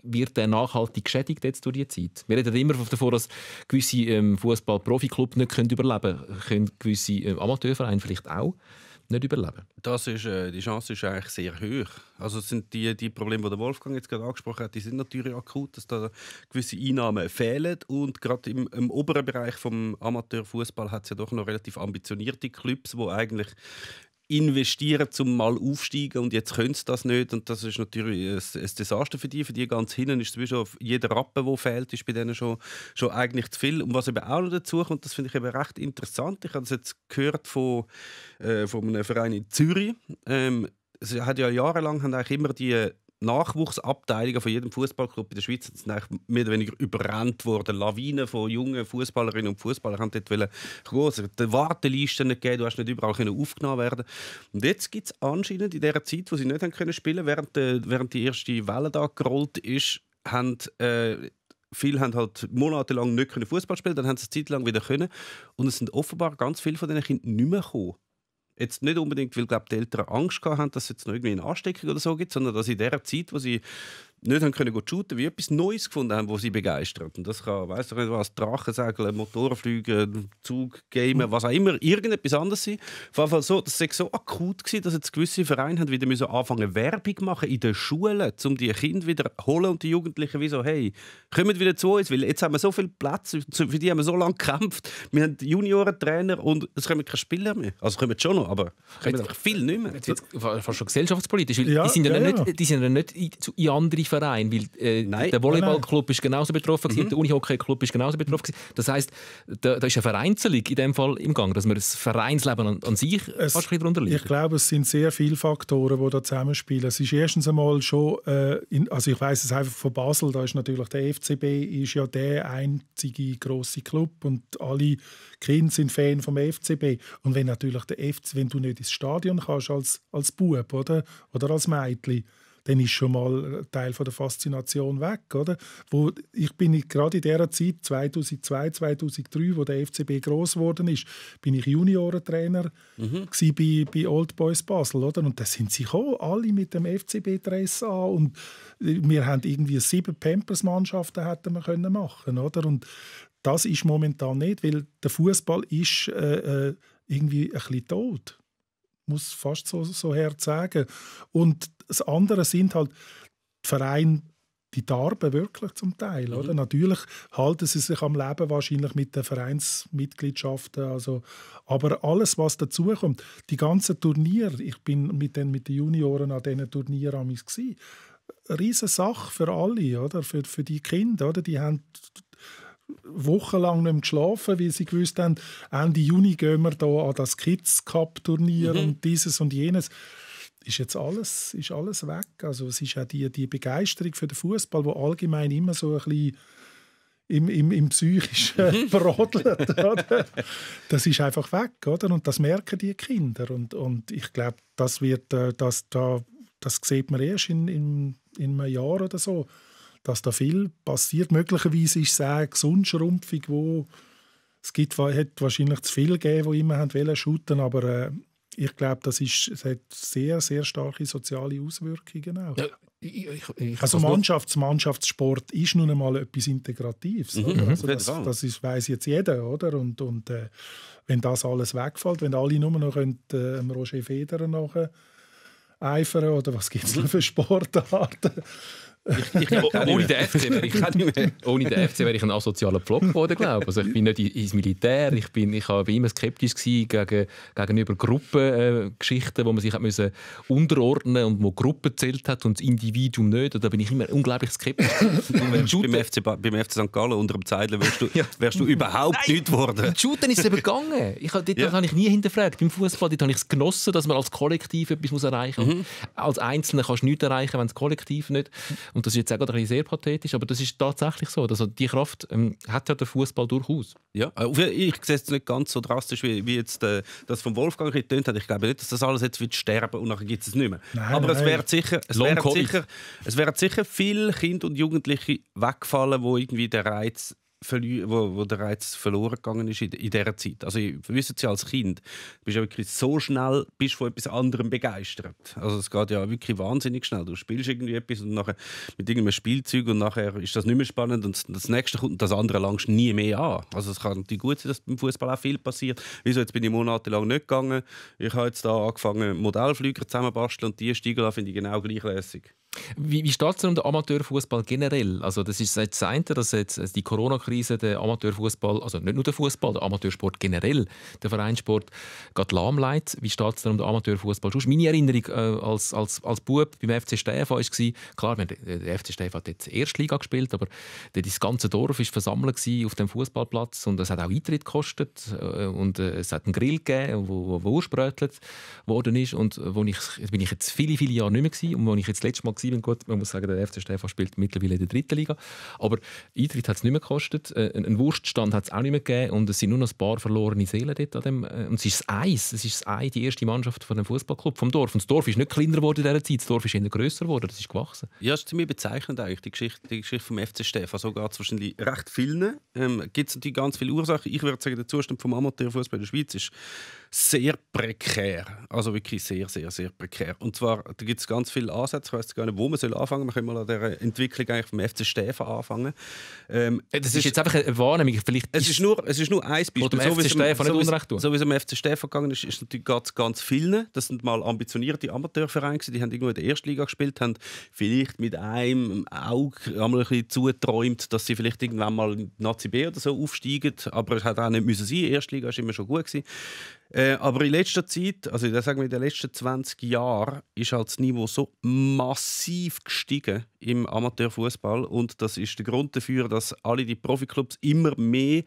Speaker 1: wird der nachhaltig geschädigt jetzt durch die Zeit? Wir reden immer davon, dass gewisse ähm, Fußball-Profiklubs nicht können überleben können, können gewisse äh, Amateurvereine vielleicht auch nicht überleben.
Speaker 2: Das ist, äh, die Chance ist eigentlich sehr hoch. Also sind die, die Probleme, die der Wolfgang jetzt gerade angesprochen hat, die sind natürlich akut, dass da gewisse Einnahmen fehlen und gerade im, im oberen Bereich des Amateurfußball hat es ja doch noch relativ ambitionierte Clubs, wo eigentlich investieren, um mal aufsteigen und jetzt können sie das nicht und das ist natürlich ein, ein Desaster für die. Für die ganz hinten ist sowieso jeder Rappen, der fehlt, ist bei denen schon, schon eigentlich zu viel. Und was eben auch noch dazu kommt, das finde ich eben recht interessant, ich habe das jetzt gehört von, äh, von einem Verein in Zürich, ähm, es hat ja jahrelang haben eigentlich immer die Nachwuchsabteilungen von jedem Fußballclub in der Schweiz sind mehr oder weniger überrannt worden. Lawinen von jungen Fußballerinnen und Fußballern haben dort groß. Die Wartelisten nicht gegeben, du hast nicht überall aufgenommen werden. Und jetzt gibt es anscheinend in der Zeit, wo sie nicht haben können spielen, während, während die erste Welle da gerollt ist, haben äh, viele haben halt monatelang nicht Fußball spielen, dann haben sie eine Zeit lang wieder können und es sind offenbar ganz viele von diesen Kindern nicht mehr gekommen. Jetzt nicht unbedingt, weil glaub, die Eltern Angst haben, dass es jetzt noch irgendwie eine Ansteckung oder so gibt, sondern dass in der Zeit, wo sie nicht haben können shooten, wie etwas Neues gefunden haben, wo sie begeistert. Und das kann, weißt du, was Drachensegeln, Motorflüge, Zug, Gamen, mhm. was auch immer, irgendetwas anderes sein. Auf jeden Fall so, das war so akut, war, dass jetzt gewisse Vereine haben wieder müssen anfangen Werbung machen in den Schulen, um die Kinder wieder holen und die Jugendlichen wie so, hey, kommt wieder zu uns, weil jetzt haben wir so viel Platz, für die haben wir so lange gekämpft. Wir haben Juniorentrainer und es kommen keine Spieler mehr. Also kommen schon noch, aber kommen jetzt, viel nicht mehr.
Speaker 1: Jetzt, jetzt, fast schon gesellschaftspolitisch, weil ja, die sind ja, ja, nicht, Die sind ja nicht in andere Verein, weil äh, der Volleyballclub ist genauso betroffen, mhm. der Unihockeyclub club ist genauso betroffen. Gewesen. Das heißt, da, da, ist eine Vereinzelung in dem Fall im Gang, dass man das Vereinsleben an, an sich es, fast
Speaker 3: darunter liegt. Ich glaube, es sind sehr viele Faktoren, die da zusammenspielen. Es ist erstens einmal schon, äh, in, also ich weiß es einfach von Basel, da ist natürlich der FCB ist ja der einzige große Club und alle Kinder sind Fan vom FCB. Und wenn natürlich der FC, wenn du nicht ins Stadion kannst als als Bub oder oder als Mädchen, dann ist schon mal ein Teil von der Faszination weg, oder? Wo, ich bin gerade in dieser Zeit, 2002, 2003, wo der FCB groß geworden ist, bin ich Juniorentrainer mhm. bei, bei Old Boys Basel, oder? Und da sind sie gekommen, alle mit dem FCB-Dress an und äh, wir haben irgendwie sieben Pampers-Mannschaften hätten wir können machen, oder? Und das ist momentan nicht, weil der Fußball ist äh, äh irgendwie ein bisschen tot muss fast so, so hart sagen. Und das andere sind halt die Vereine, die darben wirklich zum Teil. Mhm. Oder? Natürlich halten sie sich am Leben wahrscheinlich mit den Vereinsmitgliedschaften. Also, aber alles, was dazukommt, die ganzen Turniere, ich bin mit den, mit den Junioren an diesen Turnieren am gsi riesige Sache für alle, oder? Für, für die Kinder. Oder? Die haben wochenlang nicht mehr geschlafen, weil sie gewusst haben, Ende Juni gehen wir da an das Kids Cup Turnier mhm. und dieses und jenes. Ist jetzt alles, ist alles weg. Also es ist auch die, die Begeisterung für den Fußball, wo allgemein immer so ein bisschen im, im, im psychischen mhm. *laughs* brodelt. Das ist einfach weg, oder? Und das merken die Kinder. Und, und ich glaube, das wird, äh, das, da, das sieht man erst in, in, in einem Jahr oder so dass da viel passiert. Möglicherweise ist es auch Gesundschrumpfung, wo es gibt, hat wahrscheinlich zu viele gegeben, die immer haben wollen shooten, aber äh, ich glaube, das, ist, es hat sehr, sehr starke soziale Auswirkungen auch. Ja, ich, ich, also Mannschafts-, Mannschaftssport ist nun einmal etwas Integratives. Mhm, also das das ist, jetzt jeder, oder? Und, und äh, wenn das alles wegfällt, wenn alle nur noch können, äh, Roger Federer nachher eifern oder was gibt es mhm. für Sportarten, ich, ich, *laughs* ohne, den FC wäre ich,
Speaker 1: ohne den FC wäre ich ein asozialer Flop geworden, glaube ich. Also ich bin nicht ins Militär, ich, bin, ich war immer skeptisch gegen, gegenüber Gruppengeschichten, äh, wo man sich hat müssen unterordnen und wo Gruppen zählt hat und das Individuum nicht. Und
Speaker 2: da bin ich immer unglaublich skeptisch. *laughs* beim, FC, beim FC St. Gallen unter dem Zeidler wärst du, *laughs* wärst du überhaupt Nein, nicht geworden. Shooten ist es übergangen. Ich,
Speaker 1: dort ja. habe ich nie hinterfragt. Beim Fußball habe ich es genossen, dass man als Kollektiv etwas erreichen muss. Mhm. Als Einzelner kannst du nichts erreichen, wenn das Kollektiv nicht und das ist jetzt auch sehr pathetisch, aber das ist tatsächlich so. Also die Kraft ähm, hat ja der Fußball
Speaker 2: durchaus. Ja, äh, ich sehe es nicht ganz so drastisch, wie, wie jetzt äh, das von Wolfgang getönt hat. Ich glaube nicht, dass das alles jetzt wird sterben und nachher gibt es es nicht mehr. Nein, aber nein. es wäre sicher, sicher, sicher viele Kinder und Jugendliche weggefallen, wo irgendwie der Reiz wo, wo der Reiz verloren gegangen ist in, in dieser Zeit. Also wissen wüsste ja als Kind, du bist ja wirklich so schnell, bist von etwas anderem begeistert. Also es geht ja wirklich wahnsinnig schnell. Du spielst irgendwie etwas und nachher mit irgendeinem Spielzeug und nachher ist das nicht mehr spannend und das nächste kommt und das andere langst nie mehr an. Also es kann natürlich gut sein, dass beim Fußball auch viel passiert. Wieso jetzt bin ich monatelang nicht gegangen? Ich habe jetzt da angefangen Modellflüger zusammenbasteln und die Stiegel finde ich genau gleich lässig.
Speaker 1: Wie, wie steht es um den Amateurfußball generell? Also das ist seit eine, dass jetzt die Corona-Krise den Amateurfußball, also nicht nur den Fußball, der Amateursport generell, der Vereinssport, geht lahmlegt. Wie steht es um den Amateurfußball? Meine Erinnerung äh, als, als, als Bub beim FC Stefan war, klar, wir, der FC Stefan hat jetzt Erstliga gespielt, aber das ganze Dorf war versammelt auf dem Fußballplatz und es hat auch Eintritt gekostet äh, und äh, es hat einen Grill gegeben, der wo, wo worden ist und wo ich, bin ich jetzt viele, viele Jahre nicht mehr gewesen, und wo ich jetzt letztes Mal flexibel gut. Man muss sagen, der FC Stefan spielt mittlerweile in der dritten Liga. Aber Eintritt hat es nicht mehr gekostet. Äh, einen Wurststand hat es auch nicht mehr gegeben. Und es sind nur noch ein paar verlorene Seelen dort. An dem, äh, und es ist das Eis. Es ist das Ei, die erste Mannschaft von dem Fußballclub vom Dorf. Und das Dorf ist nicht kleiner geworden in dieser Zeit. Das Dorf ist eher grösser geworden. Das ist gewachsen.
Speaker 2: Ja, das ist ziemlich bezeichnend eigentlich, die Geschichte, die Geschichte vom FC Stefan. So geht es wahrscheinlich recht vielen. Ähm, Gibt es natürlich ganz viele Ursachen. Ich würde sagen, der Zustand vom Amateurfußball in der Schweiz ist sehr prekär. Also wirklich sehr, sehr, sehr prekär. Und zwar, gibt es ganz viele Ansätze, ich weiß gar nicht, wo man soll anfangen soll. Man könnte mal an dieser Entwicklung eigentlich vom FC Stefan anfangen. Ähm, das, das ist, ist jetzt einfach eine Wahrnehmung. Vielleicht es, ist nur, es ist nur ein Beispiel. Dem so, FC Steffen so, nicht unrecht tun. So wie es am FC Stefan gegangen ist, ist natürlich ganz, ganz vielen. Das sind mal ambitionierte Amateurvereine, die haben irgendwo in der Erstliga gespielt, haben vielleicht mit einem Auge einmal ein bisschen zugeträumt, dass sie vielleicht irgendwann mal in die Nazi B oder so aufsteigen. Aber es hat auch nicht müssen sein. Erstliga war immer schon gut. Gewesen. Äh, aber in letzter Zeit, also ich sage mal, in den letzten 20 Jahren, ist halt das Niveau so massiv gestiegen im Amateurfußball. Und das ist der Grund dafür, dass alle die Profiklubs immer mehr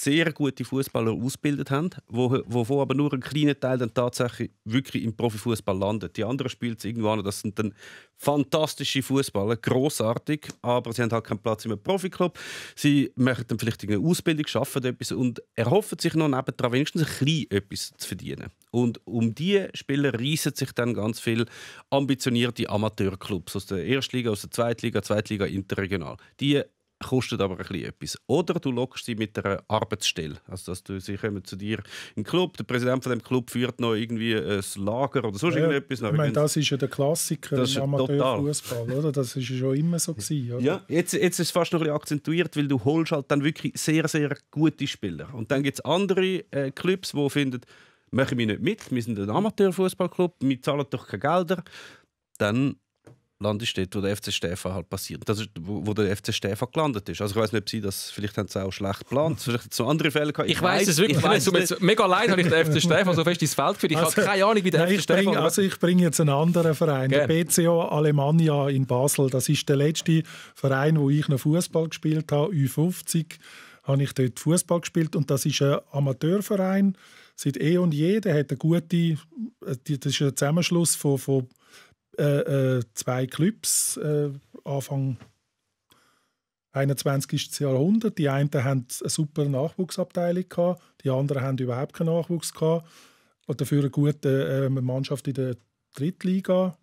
Speaker 2: sehr gute Fußballer ausgebildet haben, wo, wovon aber nur ein kleiner Teil dann tatsächlich wirklich im Profifußball landet. Die anderen spielen es irgendwann. an. Das sind dann fantastische Fußballer, großartig, aber sie haben halt keinen Platz im Profiklub. Sie machen dann vielleicht eine Ausbildung, arbeiten etwas und erhoffen sich noch nebenan wenigstens ein klein etwas zu verdienen. Und um diese Spieler reissen sich dann ganz viele ambitionierte Amateurclubs aus der Erstliga, aus der Zweitliga, Zweitliga, Interregional. Die kostet aber ein bisschen etwas. Oder du lockst sie mit einer Arbeitsstelle. Also, dass du, sie kommen zu dir im Club, der Präsident von dem Club führt noch irgendwie ein äh, Lager oder sonst ja, irgendetwas. Ich meine, das
Speaker 3: ist ja der Klassiker das im Amateurfußball, oder? Das ist ja schon immer so gewesen, oder? Ja,
Speaker 2: jetzt, jetzt ist es fast noch ein bisschen akzentuiert, weil du holst halt dann wirklich sehr, sehr gute Spieler. Und dann gibt es andere äh, Clubs, die finden, machen wir nicht mit, wir sind ein Amateurfußballclub, wir zahlen doch keine Gelder. Dann landest dort, wo der FC Stefan halt passiert. Das ist, wo, wo der FC Stefan gelandet ist. Also ich weiß nicht, ob sie das, vielleicht haben sie auch schlecht geplant, vielleicht hat es noch andere Fälle gehabt. Ich, ich weiß es wirklich, ich weiss, um jetzt, mega leid habe ich den FC Stefan so fest ins Feld geführt. Ich also, habe keine Ahnung, wie der nein, FC Stefan... Bring, also
Speaker 3: ich bringe jetzt einen anderen Verein, Gerne. der BCO Alemannia in Basel. Das ist der letzte Verein, wo ich noch Fußball gespielt habe, U50 habe ich dort Fußball gespielt und das ist ein Amateurverein seit eh und je. Der hat eine gute, äh, das ist ein Zusammenschluss von, von äh, äh, zwei Clubs äh, Anfang 21. Jahrhundert. Die einen hatten eine super Nachwuchsabteilung gehabt, die anderen haben überhaupt keinen Nachwuchs gehabt. Und dafür eine gute äh, Mannschaft in der Drittliga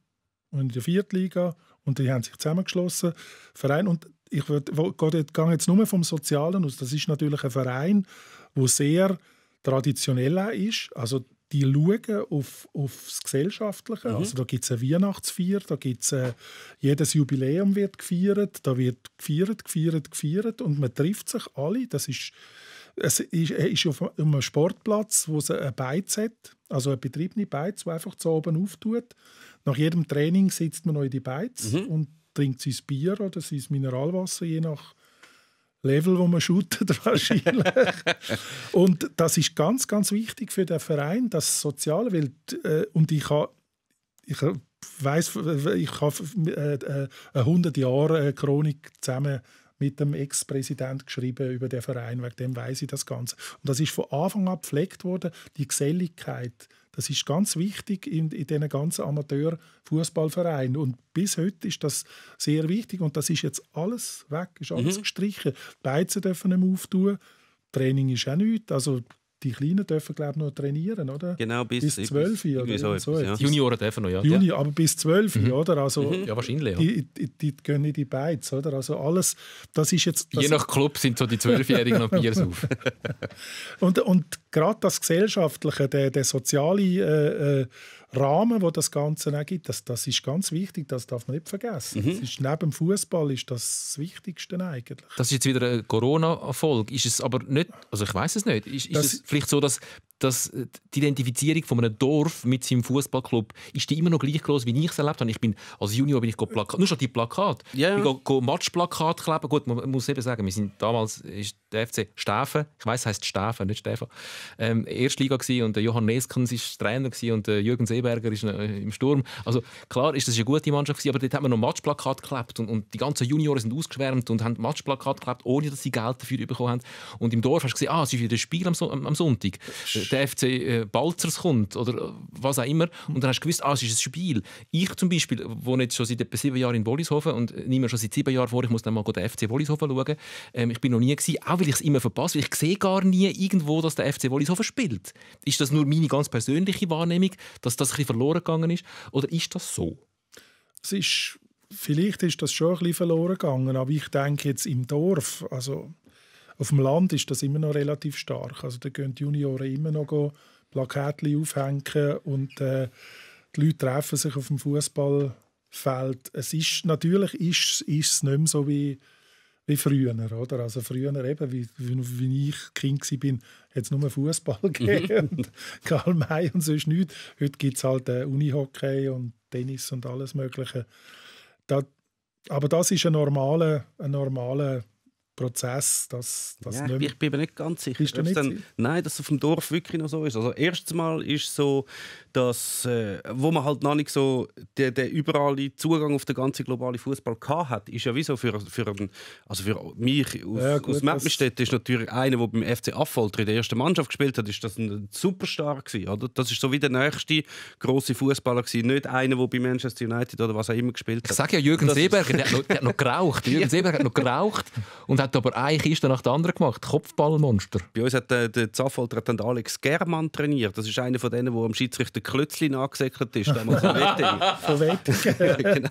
Speaker 3: und in der Viertliga. Und die haben sich zusammengeschlossen. Verein. Und ich gehe jetzt nur vom Sozialen aus. Das ist natürlich ein Verein, der sehr traditionell ist. Also die schauen auf, auf das Gesellschaftliche. Mhm. Also da gibt es ein Weihnachtsfeier, da gibt es äh, jedes Jubiläum wird gefeiert, da wird gefeiert, gefeiert, gefeiert und man trifft sich alle. Das ist es ist, ist auf einem Sportplatz, wo es eine Beiz hat, also eine betriebene Beiz, die einfach zu oben auftut. Nach jedem Training sitzt man noch in die Beiz mhm. und trinkt sein Bier oder sein Mineralwasser, je nach Level, wo man shootet *laughs* wahrscheinlich. und das ist ganz, ganz wichtig für den Verein, das Soziale, weil, äh, und ich habe ich weiß, ich habe äh, 100 äh, Jahre äh, Chronik zusammen mit dem Ex-Präsident geschrieben über den Verein, wegen dem weiß ich das Ganze. Und das ist von Anfang an gepflegt worden, die Geselligkeit, das ist ganz wichtig in, in diesen ganzen Amateurfußballvereinen. Und bis heute ist das sehr wichtig. Und das ist jetzt alles weg, ist mhm. alles mhm. gestrichen. Die Beizen dürfen nicht mehr auftun. Training ist auch nichts. Also die Kleinen dürfen, glaube ich, noch trainieren, oder? Genau, bis, bis 12 Uhr. Oder so, so ja. Junioren dürfen noch, ja. Juni, ja. aber bis 12 Uhr, mhm. oder? Also, mhm. Ja, wahrscheinlich. Ja. Die, die, die gehen in die Beiz, oder? Also alles, das ist jetzt... Das Je nach Club sind so die 12-Jährigen noch Biers auf. *laughs* und und gerade das Gesellschaftliche, der, der soziale... Äh, äh Rahmen, wo das Ganze auch gibt, das, das ist ganz wichtig, das darf man nicht vergessen. Mhm. Das ist, neben Fußball ist das, das Wichtigste eigentlich.
Speaker 1: Das ist jetzt wieder ein Corona-Erfolg. Ist es aber nicht, also ich weiß es nicht, ist, ist es vielleicht so, dass dass äh, die Identifizierung von einem Dorf mit seinem Fußballclub ist die immer noch gleich groß, wie ich es erlebt habe. Ich bin als Junior bin ich Plakat, nur schon die Plakat, yeah. ich go Matchplakat kleben. Gut, man muss eben sagen, wir sind damals ist der FC Steffen, ich weiß, heißt Steffen, nicht Steffen, ähm, Erstliga gsi und der Johann Neskens ist Trainer gsi und der Jürgen Seeberger ist äh, im Sturm. Also klar, ist das eine gute Mannschaft gewesen, aber dort hat man noch Matchplakat geklebt und, und die ganzen Junioren sind ausgeschwärmt und haben Matchplakat geklebt, ohne dass sie Geld dafür bekommen haben. Und im Dorf hast du gesehen, ah, es ist wieder ein Spiel am, am Sonntag. Sch der FC äh, Balzers kommt oder äh, was auch immer. Und dann hast du gewusst, ah, es ist ein Spiel. Ich zum Beispiel wohne jetzt schon seit etwa sieben Jahren in Wollishofen und nehme schon seit sieben Jahren vor, ich muss dann mal den FC Wollishofen schauen. Ähm, ich bin noch nie gewesen, auch weil ich es immer verpasse, ich sehe gar nie irgendwo, dass der FC Wollishofen spielt. Ist das nur meine ganz persönliche Wahrnehmung, dass das ein bisschen verloren gegangen ist? Oder ist das so? Es ist
Speaker 3: vielleicht ist das schon ein bisschen verloren gegangen, aber ich denke jetzt im Dorf, also auf dem Land ist das immer noch relativ stark. Also da gehen die Junioren immer noch gehen, Plakate aufhängen und äh, die Leute treffen sich auf dem Fußballfeld. Es ist natürlich ist, ist es nicht mehr so wie wie früher, oder? Also früher eben, wie, wie ich Kind war, hat es nur Fußball *laughs* gegeben und Karl May und sonst nichts. Heute gibt es halt äh, Unihockey und Tennis und alles Mögliche. Da, aber das ist ein normaler, ein normaler Prozess, dass das ja, Ich
Speaker 2: bin mir nicht ganz sicher. Ist nicht dann, nein, dass es auf dem Dorf wirklich noch so ist. Also erstes Mal ist so, dass äh, wo man halt noch nicht so der, der überall Zugang auf den ganzen globalen Fußball hat, ist ja wie so für, für, einen, also für mich aus, ja, gut, aus Meppenstedt ist natürlich einer, der beim FC Affolter in der ersten Mannschaft gespielt hat, ist das ein Superstar gewesen, oder? Das ist so wie der nächste große Fußballer gewesen, nicht einer, der bei Manchester United oder was auch immer gespielt hat. Ich sage ja Jürgen Seeberger, der, *laughs* der, hat noch geraucht. Jürgen Seeberger hat noch geraucht und hat aber eine Kiste nach der anderen gemacht. Kopfballmonster. Bei uns hat äh, der Zaffolter den Alex Germann trainiert. Das ist einer von denen, der am Schiedsrichter Klötzli angesäckelt ist. *laughs* Von *laughs* genau.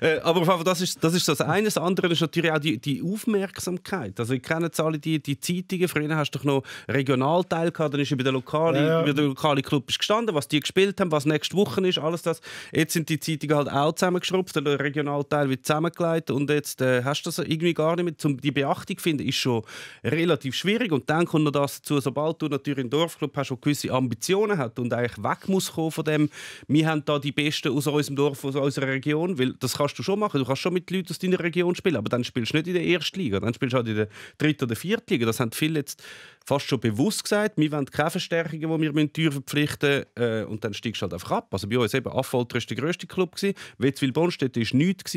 Speaker 2: Äh, aber auf jeden Fall, das ist, das ist das eine. Das andere ist natürlich auch die, die Aufmerksamkeit. Also, wir kennen jetzt alle die, die Zeitungen. Früher hast du doch noch Regionalteil gehabt. Dann ist bei den lokalen, ja, ja. Der lokale Club gestanden, was die gespielt haben, was nächste Woche ist, alles das. Jetzt sind die Zeitungen halt auch zusammengeschrubbt. Der Regionalteil wird zusammengelegt. Und jetzt äh, hast du das irgendwie gar nicht mehr, um die Beachtung Achtung finden, ist schon relativ schwierig. Und dann kommt noch das dazu, sobald du natürlich im Dorfclub hast und gewisse Ambitionen hast und eigentlich weg muss kommen von dem, wir haben da die Besten aus unserem Dorf, aus unserer Region, weil das kannst du schon machen. Du kannst schon mit Leuten aus deiner Region spielen, aber dann spielst du nicht in der ersten Liga, dann spielst du halt in der dritten oder vierten Liga. Das haben viele jetzt fast schon bewusst gesagt, wir wollen keine Verstärkungen, die wir teuer verpflichten müssen. Äh, und dann steigst du halt einfach ab. Also bei uns eben, Affolter war der grösste Club, Wetzwil-Bonstedt war nichts.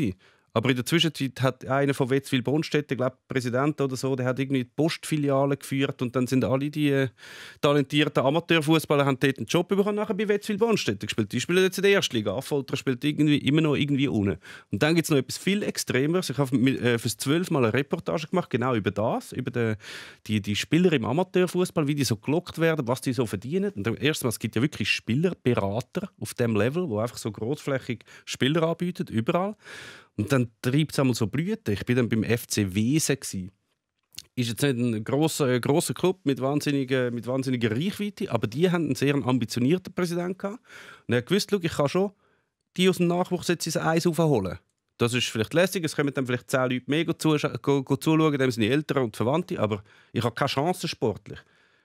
Speaker 2: Aber in der Zwischenzeit hat einer von Wetzwil Bonstedt, ich glaube Präsident oder so, der hat irgendwie die Postfiliale geführt und dann sind alle die äh, talentierten Amateurfußballer haben dort einen Job bekommen nachher bei Wetzwil Bonstedt gespielt. Die spielen jetzt in der ersten Liga. Affolter spielt irgendwie, immer noch irgendwie unten. Und dann gibt es noch etwas viel Extremeres. Ich habe äh, fürs zwölf Mal eine Reportage gemacht, genau über das, über den, die, die Spieler im Amateurfußball, wie die so gelockt werden, was die so verdienen. Und erstmal, es gibt ja wirklich Spielerberater auf dem Level, wo einfach so großflächig Spieler anbieten, überall. Und dann treibt es einmal so Blüten. Ich war dann beim FC Wesen. Gewesen. Ist jetzt nicht ein großer äh, grosser Club mit wahnsinniger, mit wahnsinniger Reichweite, aber die haben einen sehr ambitionierten Präsidenten Und er hat gewusst, ich kann schon die aus dem Nachwuchs jetzt ins Eis aufholen. Das ist vielleicht lässig, es kommen dann vielleicht zehn Leute mehr zuschauen, dem sind die Eltern und die Verwandte, aber ich habe keine Chance sportlich.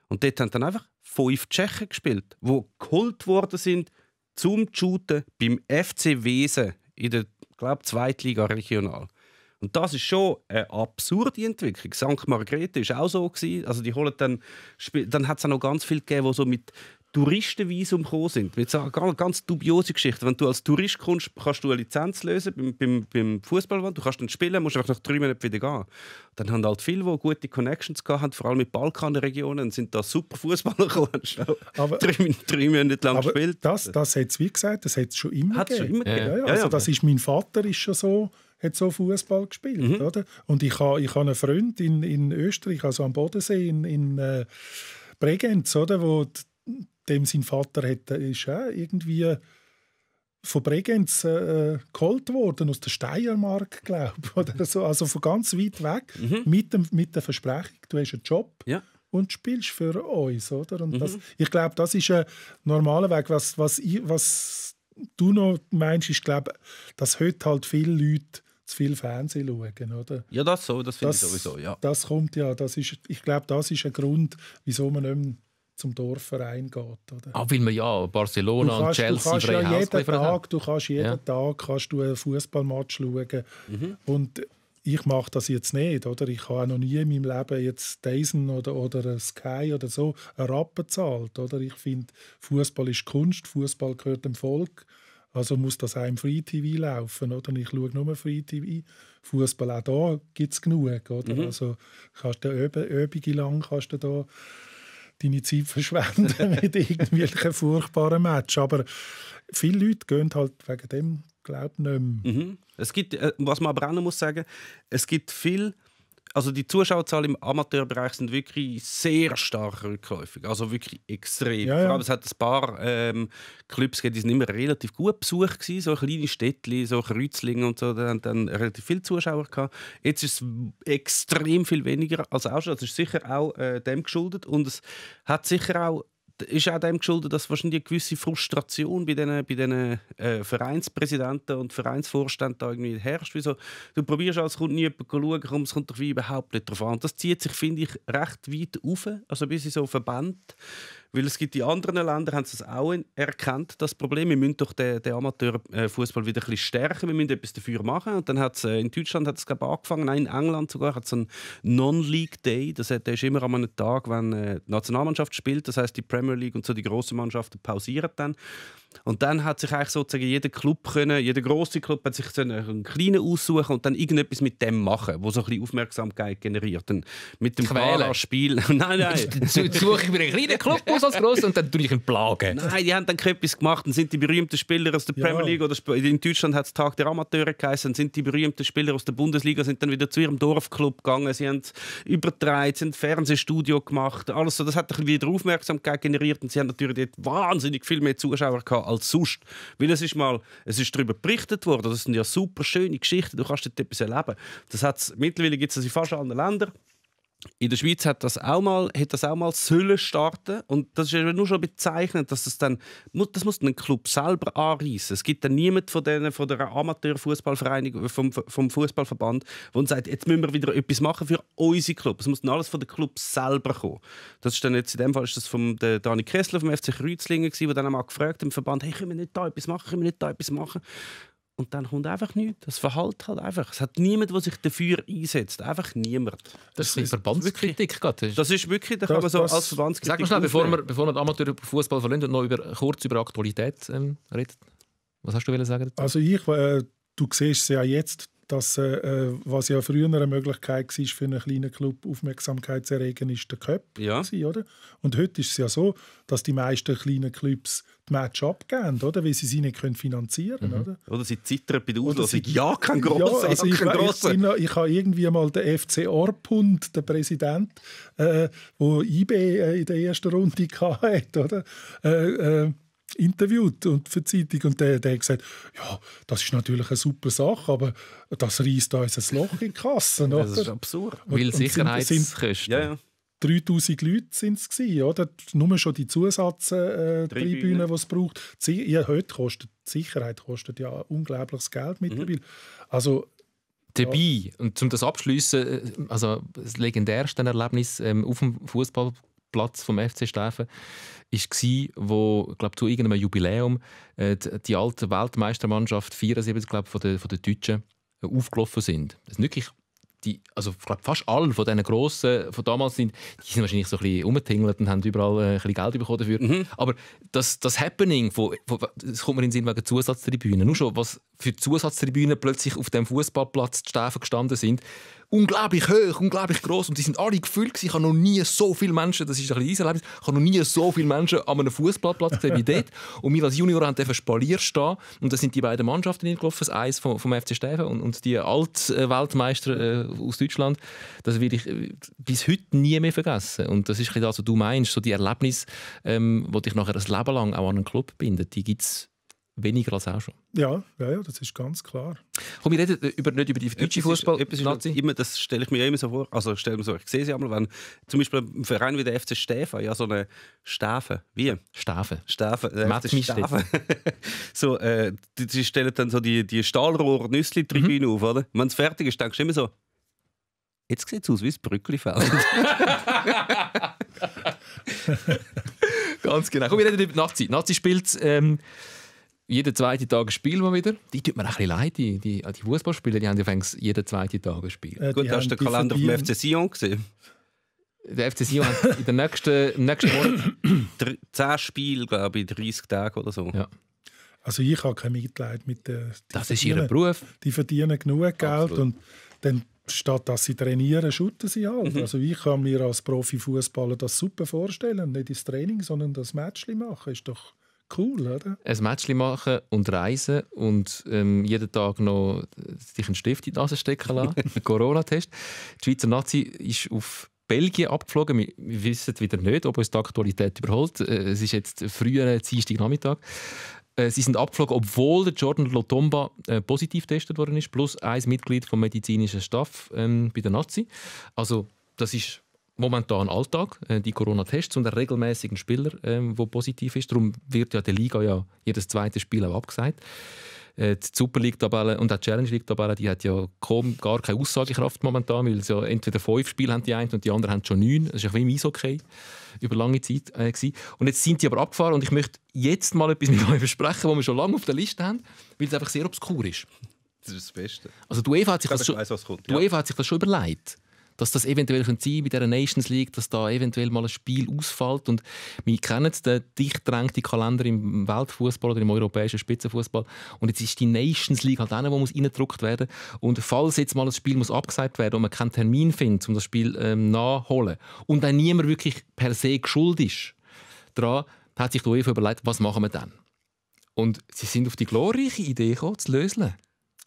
Speaker 2: Und dort haben dann einfach fünf Tschechen gespielt, die geholt worden sind, zum Shooten beim FC Wesen in der glaube Zweitliga regional. Und das ist schon eine absurde Entwicklung. St. Margrethe war auch so. Gewesen. Also die holen dann, dann hat es auch noch ganz viel gegeben, wo so mit Touristenvisum gekommen sind. Mit so einer ganz, ganz dubiose Geschichte. Wenn du als Tourist kommst, kannst du eine Lizenz lösen beim, beim, beim Fußballwand. Du kannst dann spielen, musst einfach nach drei Monaten wieder gehen. Dann haben halt viele, die gute Connections hatten, vor allem mit Balkanregionen, sind da super Fußballer *laughs* gekommen. Aber, drei, drei Minuten lang aber gespielt. Das,
Speaker 3: das hat es, wie gesagt, das hat es schon immer hat's gegeben. Schon immer ja. gegeben. Ja, ja, also das ist, mein Vater ist schon so hat so Fußball gespielt, mhm. oder? Und ich habe ich ha einen Freund in, in Österreich, also am Bodensee, in, in äh, Bregenz, oder, wo dem sein Vater hat, äh, ist auch äh, irgendwie von Bregenz äh, geholt worden, aus der Steiermark, *laughs* glaube ich. So. Also von ganz weit weg, mhm. mit, dem, mit der Versprechung, du hast einen Job ja. und spielst für uns. Oder? Und mhm. das, ich glaube, das ist ein äh, normaler Weg. Was, was, ich, was du noch meinst, ist, glaube dass heute halt viele Leute zu viel Fernsehen schauen, oder?
Speaker 2: Ja, das so, das finde ich sowieso, ja.
Speaker 3: Das kommt ja, das ist, ich glaube, das ist ein Grund, wieso man nicht zum Dorfverein geht. Oder? Auch
Speaker 1: weil man ja Barcelona kannst, und Chelsea frei ja jeden Tag,
Speaker 3: Du kannst jeden ja. Tag kannst du einen Fußballmatch schauen. Mhm. Und ich mache das jetzt nicht. Oder? Ich habe auch noch nie in meinem Leben jetzt Dyson oder, oder Sky oder so einen Rappen bezahlt. Oder? Ich finde, Fußball ist Kunst, Fußball gehört dem Volk. Also muss das auch im Free TV laufen, oder? Ich schaue nur Free TV. Fußball auch da gibt es genug, oder? Mhm. Also kannst du Übungen lang kannst du da deine Zeit verschwenden *laughs* mit irgendwelchen furchtbaren Match. Aber viele Leute gehen halt wegen dem, glaube ich, nicht mehr.
Speaker 2: Mhm. Es gibt, äh, was man aber auch noch sagen muss es gibt viele also die Zuschauerzahlen im Amateurbereich sind wirklich sehr stark rückläufig. Also wirklich extrem. Ja, ja. Vor allem, es hat ein paar ähm, Clubs gegeben, die sind immer relativ gut besucht gewesen, so kleine Städtchen, so Kreuzlingen und so, da haben dann relativ viele Zuschauer gehabt. Jetzt ist es extrem viel weniger als auch schon. Das ist sicher auch äh, dem geschuldet und es hat sicher auch ist auch dem geschuldet, dass wahrscheinlich eine gewisse Frustration bei diesen bei äh, Vereinspräsidenten und Vereinsvorständen da irgendwie herrscht. Wieso? Du probierst als Kunde nie jemanden schauen, es kommt doch wie überhaupt nicht drauf an. Das zieht sich, finde ich, recht weit auf, also bis in so Verbände. Weil es gibt die anderen Länder, haben es auch erkannt, das Problem. Wir müssen doch den, den Amateurfußball wieder ein bisschen stärken, wir müssen etwas dafür machen. Und dann hat es, äh, in Deutschland hat es angefangen, nein, in England sogar, hat es einen Non-League Day. Das ist immer an einem Tag, wenn äh, die Nationalmannschaft spielt. Das heißt die Premier League und so die grossen Mannschaften pausieren dann. Und dann hat sich eigentlich sozusagen jeder Club können, jeder große Club hat sich einen kleinen aussuchen und dann irgendetwas mit dem machen, wo so ein bisschen Aufmerksamkeit generiert. Und mit dem Spiel. *laughs* nein, nein. suche ich
Speaker 1: mir einen kleinen Club aus als grossen
Speaker 2: und dann tue ich ihn plagen. Nein, die haben dann etwas gemacht. Dann sind die berühmten Spieler aus der ja. Premier League oder in Deutschland hat es Tag der Amateure geheißen, dann sind die berühmten Spieler aus der Bundesliga sind dann wieder zu ihrem Dorfclub gegangen. Sie haben übertreibt, übertragen, sie haben Fernsehstudio gemacht, alles so. Das hat ein bisschen wieder Aufmerksamkeit generiert und sie haben natürlich dort wahnsinnig viel mehr Zuschauer gehabt als sonst. Weil es ist mal, es ist darüber berichtet worden, das sind ja super schöne Geschichten, du kannst dort etwas erleben. Das hat's, mittlerweile gibt es das in fast allen Ländern in der Schweiz hat das auch mal, hat das auch mal sollen starten und das ist nur schon bezeichnend, dass das dann das muss ein Club selber anreißen. Es gibt dann niemand von denen von der Amateurfußballvereinigung vom, vom Fußballverband, der sagt, jetzt müssen wir wieder etwas machen für unseren Club. Es muss dann alles von dem Club selber kommen. Das ist dann jetzt in dem Fall ist das vom der Dani Kressler vom FC Kreuzlingen gewesen, der dann mal gefragt hat, im Verband, hey, können wir nicht da etwas machen, können wir nicht da etwas machen? Und dann kommt einfach nichts. Das verhallt halt einfach. Es hat niemand, der sich dafür einsetzt. Einfach niemand. Das, ist Verbandskritik. Wirklich, das ist wirklich, da kann man so als Verbandskritik Sag mal schnell, bevor wir,
Speaker 1: bevor wir den Amateur über Fußball verlieren und noch über, kurz über Aktualität ähm, reden. Was hast du sagen?
Speaker 3: Also ich, äh, du siehst es ja jetzt, dass, äh, äh, was ja früher eine Möglichkeit war, für einen kleinen Club Aufmerksamkeit zu erregen, ist der Cup. Ja. Gewesen, oder? Und heute ist es ja so, dass die meisten kleinen Clubs die Match abgeben, oder? weil sie sie nicht können finanzieren können.
Speaker 2: Mhm. Oder? sie zittern bei der Auslosung. Ja, kein grosser, ja, also ich, kein grosser. Ich,
Speaker 3: ich, ich habe irgendwie mal den FC Orpund, den Präsident, äh, wo IB äh, in der ersten Runde *laughs* hatte, oder? Äh, äh interviewt und für die Zeitung und der, der hat gesagt, ja, das ist natürlich eine super Sache, aber das reißt uns ein Loch in die Kasse. Oder? Das
Speaker 2: ist absurd, und, weil Sicherheitskosten. Ja,
Speaker 3: 3000 Leute sind es oder? Nur schon die Zusatztribünen, äh, die es braucht. ja, heute kostet die Sicherheit kostet ja unglaubliches Geld mhm. mittlerweile. Mhm. Also dabei. Ja.
Speaker 1: Und um das abschließen, äh, also das legendärste Erlebnis ähm, auf dem Fußball Platz vom FC Steffen war, wo glaub, zu irgendeinem Jubiläum äh, die, alte Weltmeistermannschaft 74 glaub, von, der, von den Deutschen äh, aufgelaufen sind. Das wirklich die, also glaub, fast alle von diesen Grossen von damals sind, die sind wahrscheinlich so ein bisschen umgetingelt und haben überall äh, ein bisschen Geld bekommen dafür. Mhm. Aber das, das Happening, von, von, das kommt mir in den Sinn wegen Zusatztribünen. Nur schon, was, für die Zusatztribüne plötzlich auf dem Fußballplatz die Stäfen gestanden sind. Unglaublich hoch, unglaublich groß und sie sind alle gefüllt. Ich habe noch nie so viele Menschen, das ist ein bisschen Erlebnis, ich habe noch nie so viele Menschen an einem Fußballplatz gesehen wie *laughs* dort. Und wir als Junior haben Spalier stehen und da sind die beiden Mannschaften hingelaufen, das Eis vom, vom FC Steffen und, und die Altweltmeister äh, aus Deutschland. Das werde ich äh, bis heute nie mehr vergessen. Und das ist das, was du meinst, so die Erlebnisse, ähm, die dich nachher das Leben lang auch an einen Club bindet, die gibt es weniger als auch schon.
Speaker 3: Ja, ja, ja das ist ganz klar.
Speaker 2: Komm, wir reden äh, über, nicht über die deutsche Fußball. Ist, das stelle ich mir immer so vor. Also stelle mir so, ich sehe es ja immer, wenn zum Beispiel ein Verein wie der FC Stäfa, ja so eine Stäfe, wie? Stäfe. Stäfe. Äh, Stafe. *laughs* so, äh, die, stellen dann so die, die Stahlrohr-Nüssli-Tribüne mhm. auf, oder? Wenn es fertig ist, denkst du immer so, jetzt sieht es aus wie das Brückli-Feld. *laughs*
Speaker 1: ganz genau. Komm, wir reden über die Nazi. Nazi spielt... Ähm, jeden zweiten Tag spielen wir wieder. Die tut mir ein bisschen leid, die, die, die Fußballspieler, die haben ja jeden zweiten
Speaker 2: Tag ein Spiel. Äh, Gut, hast du den Kalender vom FC Sion gesehen? Der FC Sion hat in der nächsten, im nächsten Monat 10 *clears throat* Spiele, glaube ich, 30 Tage oder so. Ja.
Speaker 3: Also ich habe kein Mitleid mit den... Das ist ihr Beruf. Die verdienen genug Geld Absolut. und dann statt dass sie trainieren, schütten sie halt. Mhm. Also ich kann mir als Profifußballer das super vorstellen, nicht das Training, sondern das Match machen, ist doch Cool, oder?
Speaker 1: Ein Match machen und reisen und ähm, jeden Tag noch sich einen Stift in die Nase stecken lassen. *laughs* Corona-Test. Die Schweizer Nazi ist auf Belgien abgeflogen. Wir, wissen wieder nicht, ob uns die Aktualität überholt. Äh, es ist jetzt früher Dienstagnachmittag. Äh, sie sind abgeflogen, obwohl der Jordan Lotomba äh, positiv getestet worden ist, plus ein Mitglied vom medizinischen Staff ähm, bei der Nazi. Also das ist momentan Alltag, äh, die Corona-Tests und einen regelmäßigen Spieler, der ähm, wo positiv ist. Darum wird ja der Liga ja jedes zweite Spiel auch abgesagt. Äh, die Super League-Tabelle und die Challenge League-Tabelle die hat ja kaum, gar keine Aussagekraft momentan, weil sie ja entweder fünf Spiele haben die einen und die anderen haben schon neun. Das ist ein bisschen okay über lange Zeit. Äh, und jetzt sind die aber abgefahren und ich möchte jetzt mal etwas mit *laughs* euch versprechen, was wir schon lange auf der Liste haben, weil es einfach sehr obskur ist.
Speaker 2: Das ist das Beste. Also die UEFA hat sich, das, schon, kommt, ja. UEFA
Speaker 1: hat sich das schon überlegt dass das eventuell sein könnte bei dieser Nations League, dass da eventuell mal ein Spiel ausfällt. Und wir kennen den dicht drängten Kalender im Weltfußball oder im europäischen Spitzenfußball. Und jetzt ist die Nations League halt eine, die muss reingedrückt werden Und falls jetzt mal ein Spiel muss abgesagt werden und man keinen Termin findet, um das Spiel ähm, nachholen und dann niemand wirklich per se schuld ist, daran hat sich die UEFA überlegt, was machen wir dann? Und sie sind auf die glorreiche Idee gekommen, zu lösen.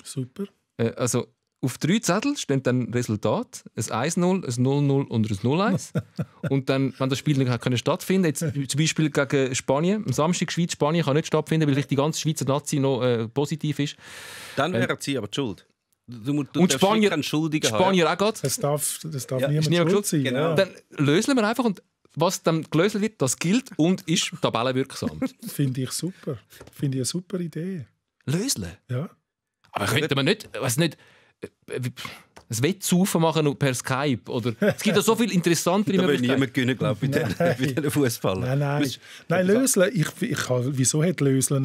Speaker 1: Super. Äh, also auf drei Zettel stehen dann Resultat, ein 1-0, ein 0-0 und ein 0-1. *laughs* und dann, wenn das Spiel nicht können stattfinden jetzt *laughs* zum Beispiel gegen Spanien, am Samstag Schweiz, Spanien kann nicht stattfinden, weil die ganze Schweizer Nazi noch äh, positiv ist.
Speaker 2: Dann ähm, wäre äh, sie aber die schuld. Du, du und Spanier,
Speaker 1: Schuldigen Spanier
Speaker 3: haben. auch geht. Das darf, das darf ja, niemand, niemand schuld sein. Genau. Ja. Dann
Speaker 1: lösen wir einfach und was dann gelöst wird, das gilt und ist tabellenwirksam.
Speaker 3: *laughs* Finde ich super. Finde ich eine super Idee. Lösen? Ja.
Speaker 1: Aber könnte man nicht, was nicht äh, ein zu machen per Skype. Oder es gibt ja so viel interessantere da *laughs* Möglichkeiten. Da will niemand gewinnen, glaube ich, bei diesen, *laughs* diesen Fußballern.
Speaker 3: Nein, nein. nein Lösle, ich, ich, wieso hat Lösle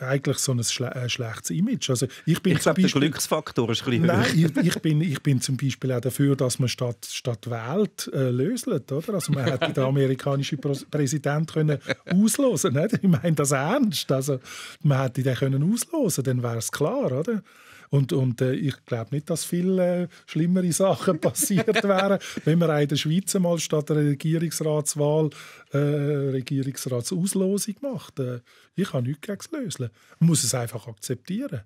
Speaker 3: eigentlich so ein schle äh, schlechtes Image? Also, ich bin ich glaube, der
Speaker 2: Glücksfaktor ist ein bisschen Nein, ich,
Speaker 3: ich, bin, ich bin zum Beispiel auch dafür, dass man statt, statt wählt, äh, löselt. Oder? Also man hätte den amerikanischen Präsidenten können auslosen können. Ich meine das ernst. Also, man hätte den können auslosen können, dann wäre es klar. Oder? Und, und äh, ich glaube nicht, dass viel äh, schlimmere Sachen *laughs* passiert wären, wenn man in der Schweiz mal statt einer Regierungsratswahl äh, Regierungsratsauslosung macht. Äh, ich habe nichts gegen das Lösen. Man muss es einfach akzeptieren.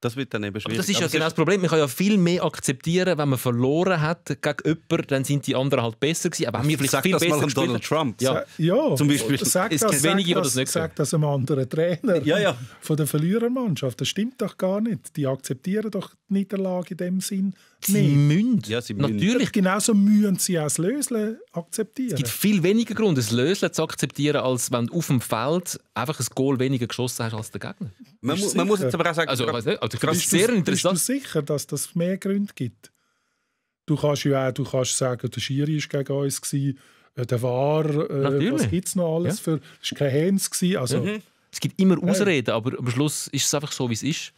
Speaker 2: Das wird dann eben schwierig. Aber das ist ja genau das Problem. Man kann ja viel mehr akzeptieren,
Speaker 1: wenn man verloren hat gegen jemanden, dann sind die anderen halt besser gewesen. Aber haben wir vielleicht sag viel das besser mal gespielt. Donald Trump. Ja.
Speaker 2: ja, zum Beispiel. Sag es gibt wenige, das, die das nicht sagen.
Speaker 3: Sag das einem anderen Trainer ja, ja. von der Verlierermannschaft. Das stimmt doch gar nicht. Die akzeptieren doch die Niederlage in dem Sinn Sie nicht.
Speaker 1: Müssen.
Speaker 2: Ja, sie müssen.
Speaker 3: Genauso müssen sie auch das Lösle akzeptieren. Es gibt
Speaker 1: viel weniger Grund, das Lösle zu akzeptieren, als wenn du auf dem Feld einfach ein Goal weniger geschossen hast als der Gegner.
Speaker 2: Man, man muss jetzt aber auch sagen... Also, also krass, bist sehr du, interessant.
Speaker 3: Bist du sicher, dass das mehr Gründe gibt? Du kannst ja auch du kannst sagen, der Schiri war gegen uns, gewesen, äh, der war, äh, was gibt es noch alles ja. für... Es war kein Hens. Also, mhm. Es gibt immer Ausreden,
Speaker 1: aber am Schluss ist es einfach so, wie es ist.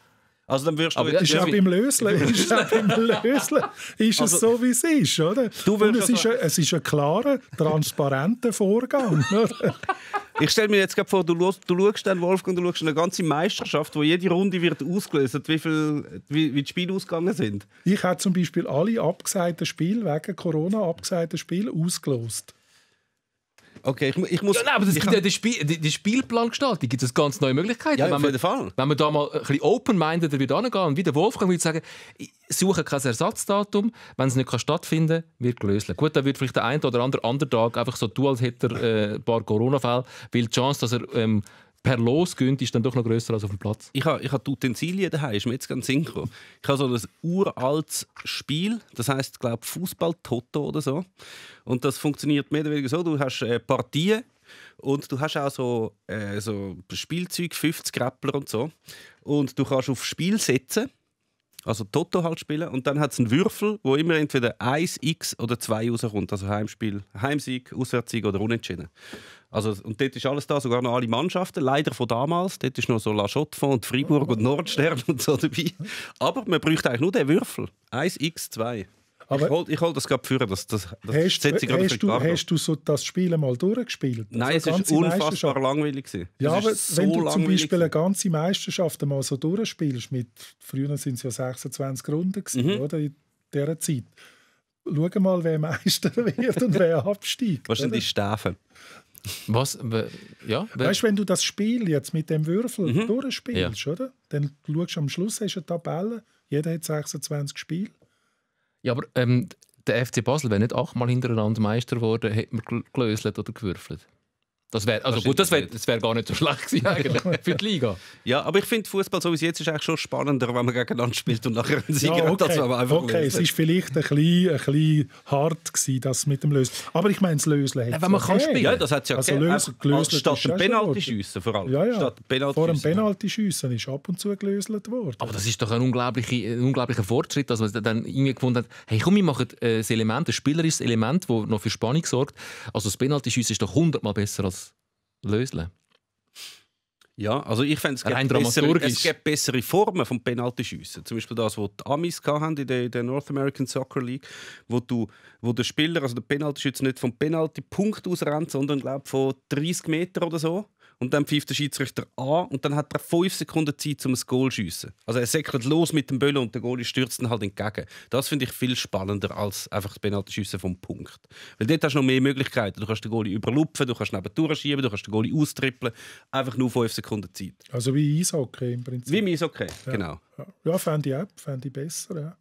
Speaker 1: Also dann wirst du aber jetzt *laughs* ist ja beim Lösen, ist beim Lösle,
Speaker 2: ist also, es so
Speaker 3: wie es ist, oder? Du Und es, ist also ein, es ist ein klarer, transparenter
Speaker 2: Vorgang. *laughs* Oder? Ich stelle mir jetzt gerade vor, du, du schaust den Wolfgang, du schaust eine ganze Meisterschaft, wo jede Runde wird ausgelöst, wie, viel, wie, wie die Spiele ausgegangen sind. Ich habe zum Beispiel
Speaker 3: alle abgesagten Spiele wegen Corona abgesagten Spiele ausgelost.
Speaker 1: Okay, ich, ich muss. Ja, nein, aber das gibt ja die, Spiel, die, die Spielplangestaltung gibt es ganz neue Möglichkeiten. Ja, wenn auf jeden Fall. Wenn man da mal ein bisschen open-minded wieder angehen und wieder der Wolfgang würde sagen, suche kein Ersatzdatum, wenn es nicht stattfinden kann, wird gelöst. Gut, dann wird vielleicht der eine oder andere Tag einfach so tun, als hätte er äh, ein paar Corona-Fälle, weil die Chance, dass er ähm, per Los gönnt, ist dann doch noch größer als auf dem
Speaker 2: Platz. Ich habe, ich habe die Utensilien daheim, ist mir jetzt ganz Sinn Ich habe so ein uraltes Spiel, das heißt glaube Fußball Toto oder so. Und das funktioniert mehr oder weniger so, du hast äh, Partien und du hast auch so, äh, so Spielzeug, 50 Grappler und so. Und du kannst auf Spiel setzen, also Toto halt spielen und dann hat es einen Würfel, wo immer entweder 1, X oder 2 rauskommt, also Heimspiel, Heimsieg, Auswärtssieg oder Unentschieden. Also, und dort ist alles da, sogar noch alle Mannschaften, leider von damals. Dort ist noch so La Chotte und Fribourg und Nordstern und so dabei. Aber man bräuchte eigentlich nur den Würfel. 1x2. Aber ich hole hol das gerade für, das, das, das hast, setze ich hast, du, hast
Speaker 3: du so das Spiel mal durchgespielt? Also Nein, also es war unfassbar
Speaker 2: langweilig. Gewesen. Ja, aber so wenn du zum Beispiel
Speaker 3: eine ganze Meisterschaft mal so durchspielst, mit, früher waren es ja 26 Runden, gewesen, mhm. oder, in dieser Zeit, schau mal, wer Meister *laughs* wird und wer absteigt. Wahrscheinlich
Speaker 2: Steffen.
Speaker 1: Was? Ja, weißt
Speaker 3: du, wenn du das Spiel jetzt mit dem Würfel mhm. durchspielst, ja. oder? Dann schaust du am Schluss, hast du eine Tabelle, jeder hat 26 Spiele.
Speaker 1: Ja, aber ähm, der FC Basel wäre nicht achtmal hintereinander Meister geworden, hätte man gelöselt oder
Speaker 2: gewürfelt. Das wär, also gut, das wäre wär gar nicht so schlecht gewesen eigentlich *laughs* für die Liga. Ja, aber ich finde Fußball so wie es jetzt ist eigentlich schon spannender, wenn man gegeneinander spielt und nachher einen Sieger ja, okay. hat, einfach Okay, gewinnt. es ist
Speaker 3: vielleicht ein bisschen, ein bisschen hart gewesen, das mit dem Lösen. Aber ich meine, das Lösen hat ja, Wenn man okay. kann spielen. Ja, das hat es ja also gelöst. Äh, statt ein Penalty
Speaker 2: vor allem. Ja, ja. Statt Penalty vor einem
Speaker 3: Penalty ist ab und zu gelöselt worden.
Speaker 1: Aber das ist doch ein unglaublicher, ein unglaublicher Fortschritt, dass man dann irgendwie gefunden hat, hey komm, wir machen ein äh, Element, ein spielerisches Element, das noch für Spannung sorgt. Also das Penalty schiessen ist doch hundertmal besser als lösen?
Speaker 2: Ja, also ich fände, es gibt, bessere, es gibt bessere Formen von Penaltyschüssen. Zum Beispiel das, was die Amis in der, der North American Soccer League, wo, du, wo der Spieler, also der Penaltyschütze, nicht vom Penaltypunkt aus rennt, sondern glaub, von 30 Metern oder so. Und dann pfeift der Schiedsrichter an und dann hat er fünf Sekunden Zeit, um ein Goal zu schiessen. Also er säckelt los mit dem Böller und der Goalie stürzt ihn halt entgegen. Das finde ich viel spannender als einfach das Penaltyschiessen vom Punkt. Weil dort hast du noch mehr Möglichkeiten. Du kannst den Goalie überlupfen, du kannst neben schieben, du kannst den Goalie austrippeln. Einfach nur fünf Sekunden Zeit.
Speaker 3: Also wie Eishockey im Prinzip.
Speaker 2: Wie im Eishockey, ja. genau.
Speaker 3: Ja, ja fände ich auch, fände ich besser, ja.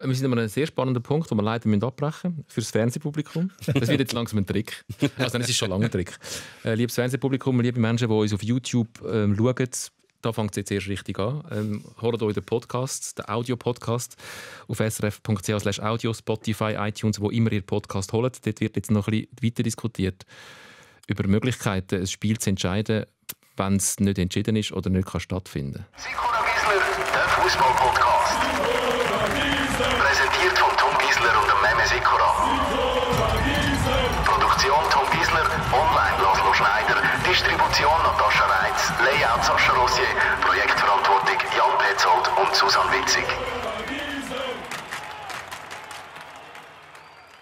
Speaker 2: Wir sind an einem
Speaker 1: sehr spannenden Punkt, wo wir leider abbrechen müssen für das Fernsehpublikum. Das wird jetzt langsam ein Trick. Also nein, es ist schon lange ein Trick. Äh, liebes Fernsehpublikum, liebe Menschen, die uns auf YouTube ähm, schauen, da fängt es jetzt erst richtig an. Ähm, hört euch den Podcast, den Audio-Podcast auf srf.ch audio, Spotify, iTunes, wo immer ihr Podcast holt. Dort wird jetzt noch ein bisschen weiter diskutiert über Möglichkeiten, ein Spiel zu entscheiden, wenn es nicht entschieden ist oder nicht kann stattfinden kann. Sikora Gisler, der Fußball-Podcast. Präsentiert von Tom Giesler und dem Meme Sikora. Produktion Tom Giesler, online Laszlo Schneider, Distribution Natascha Reitz, Layout Sascha Rossier, Projektverantwortung Jan Petzold und Susan Witzig.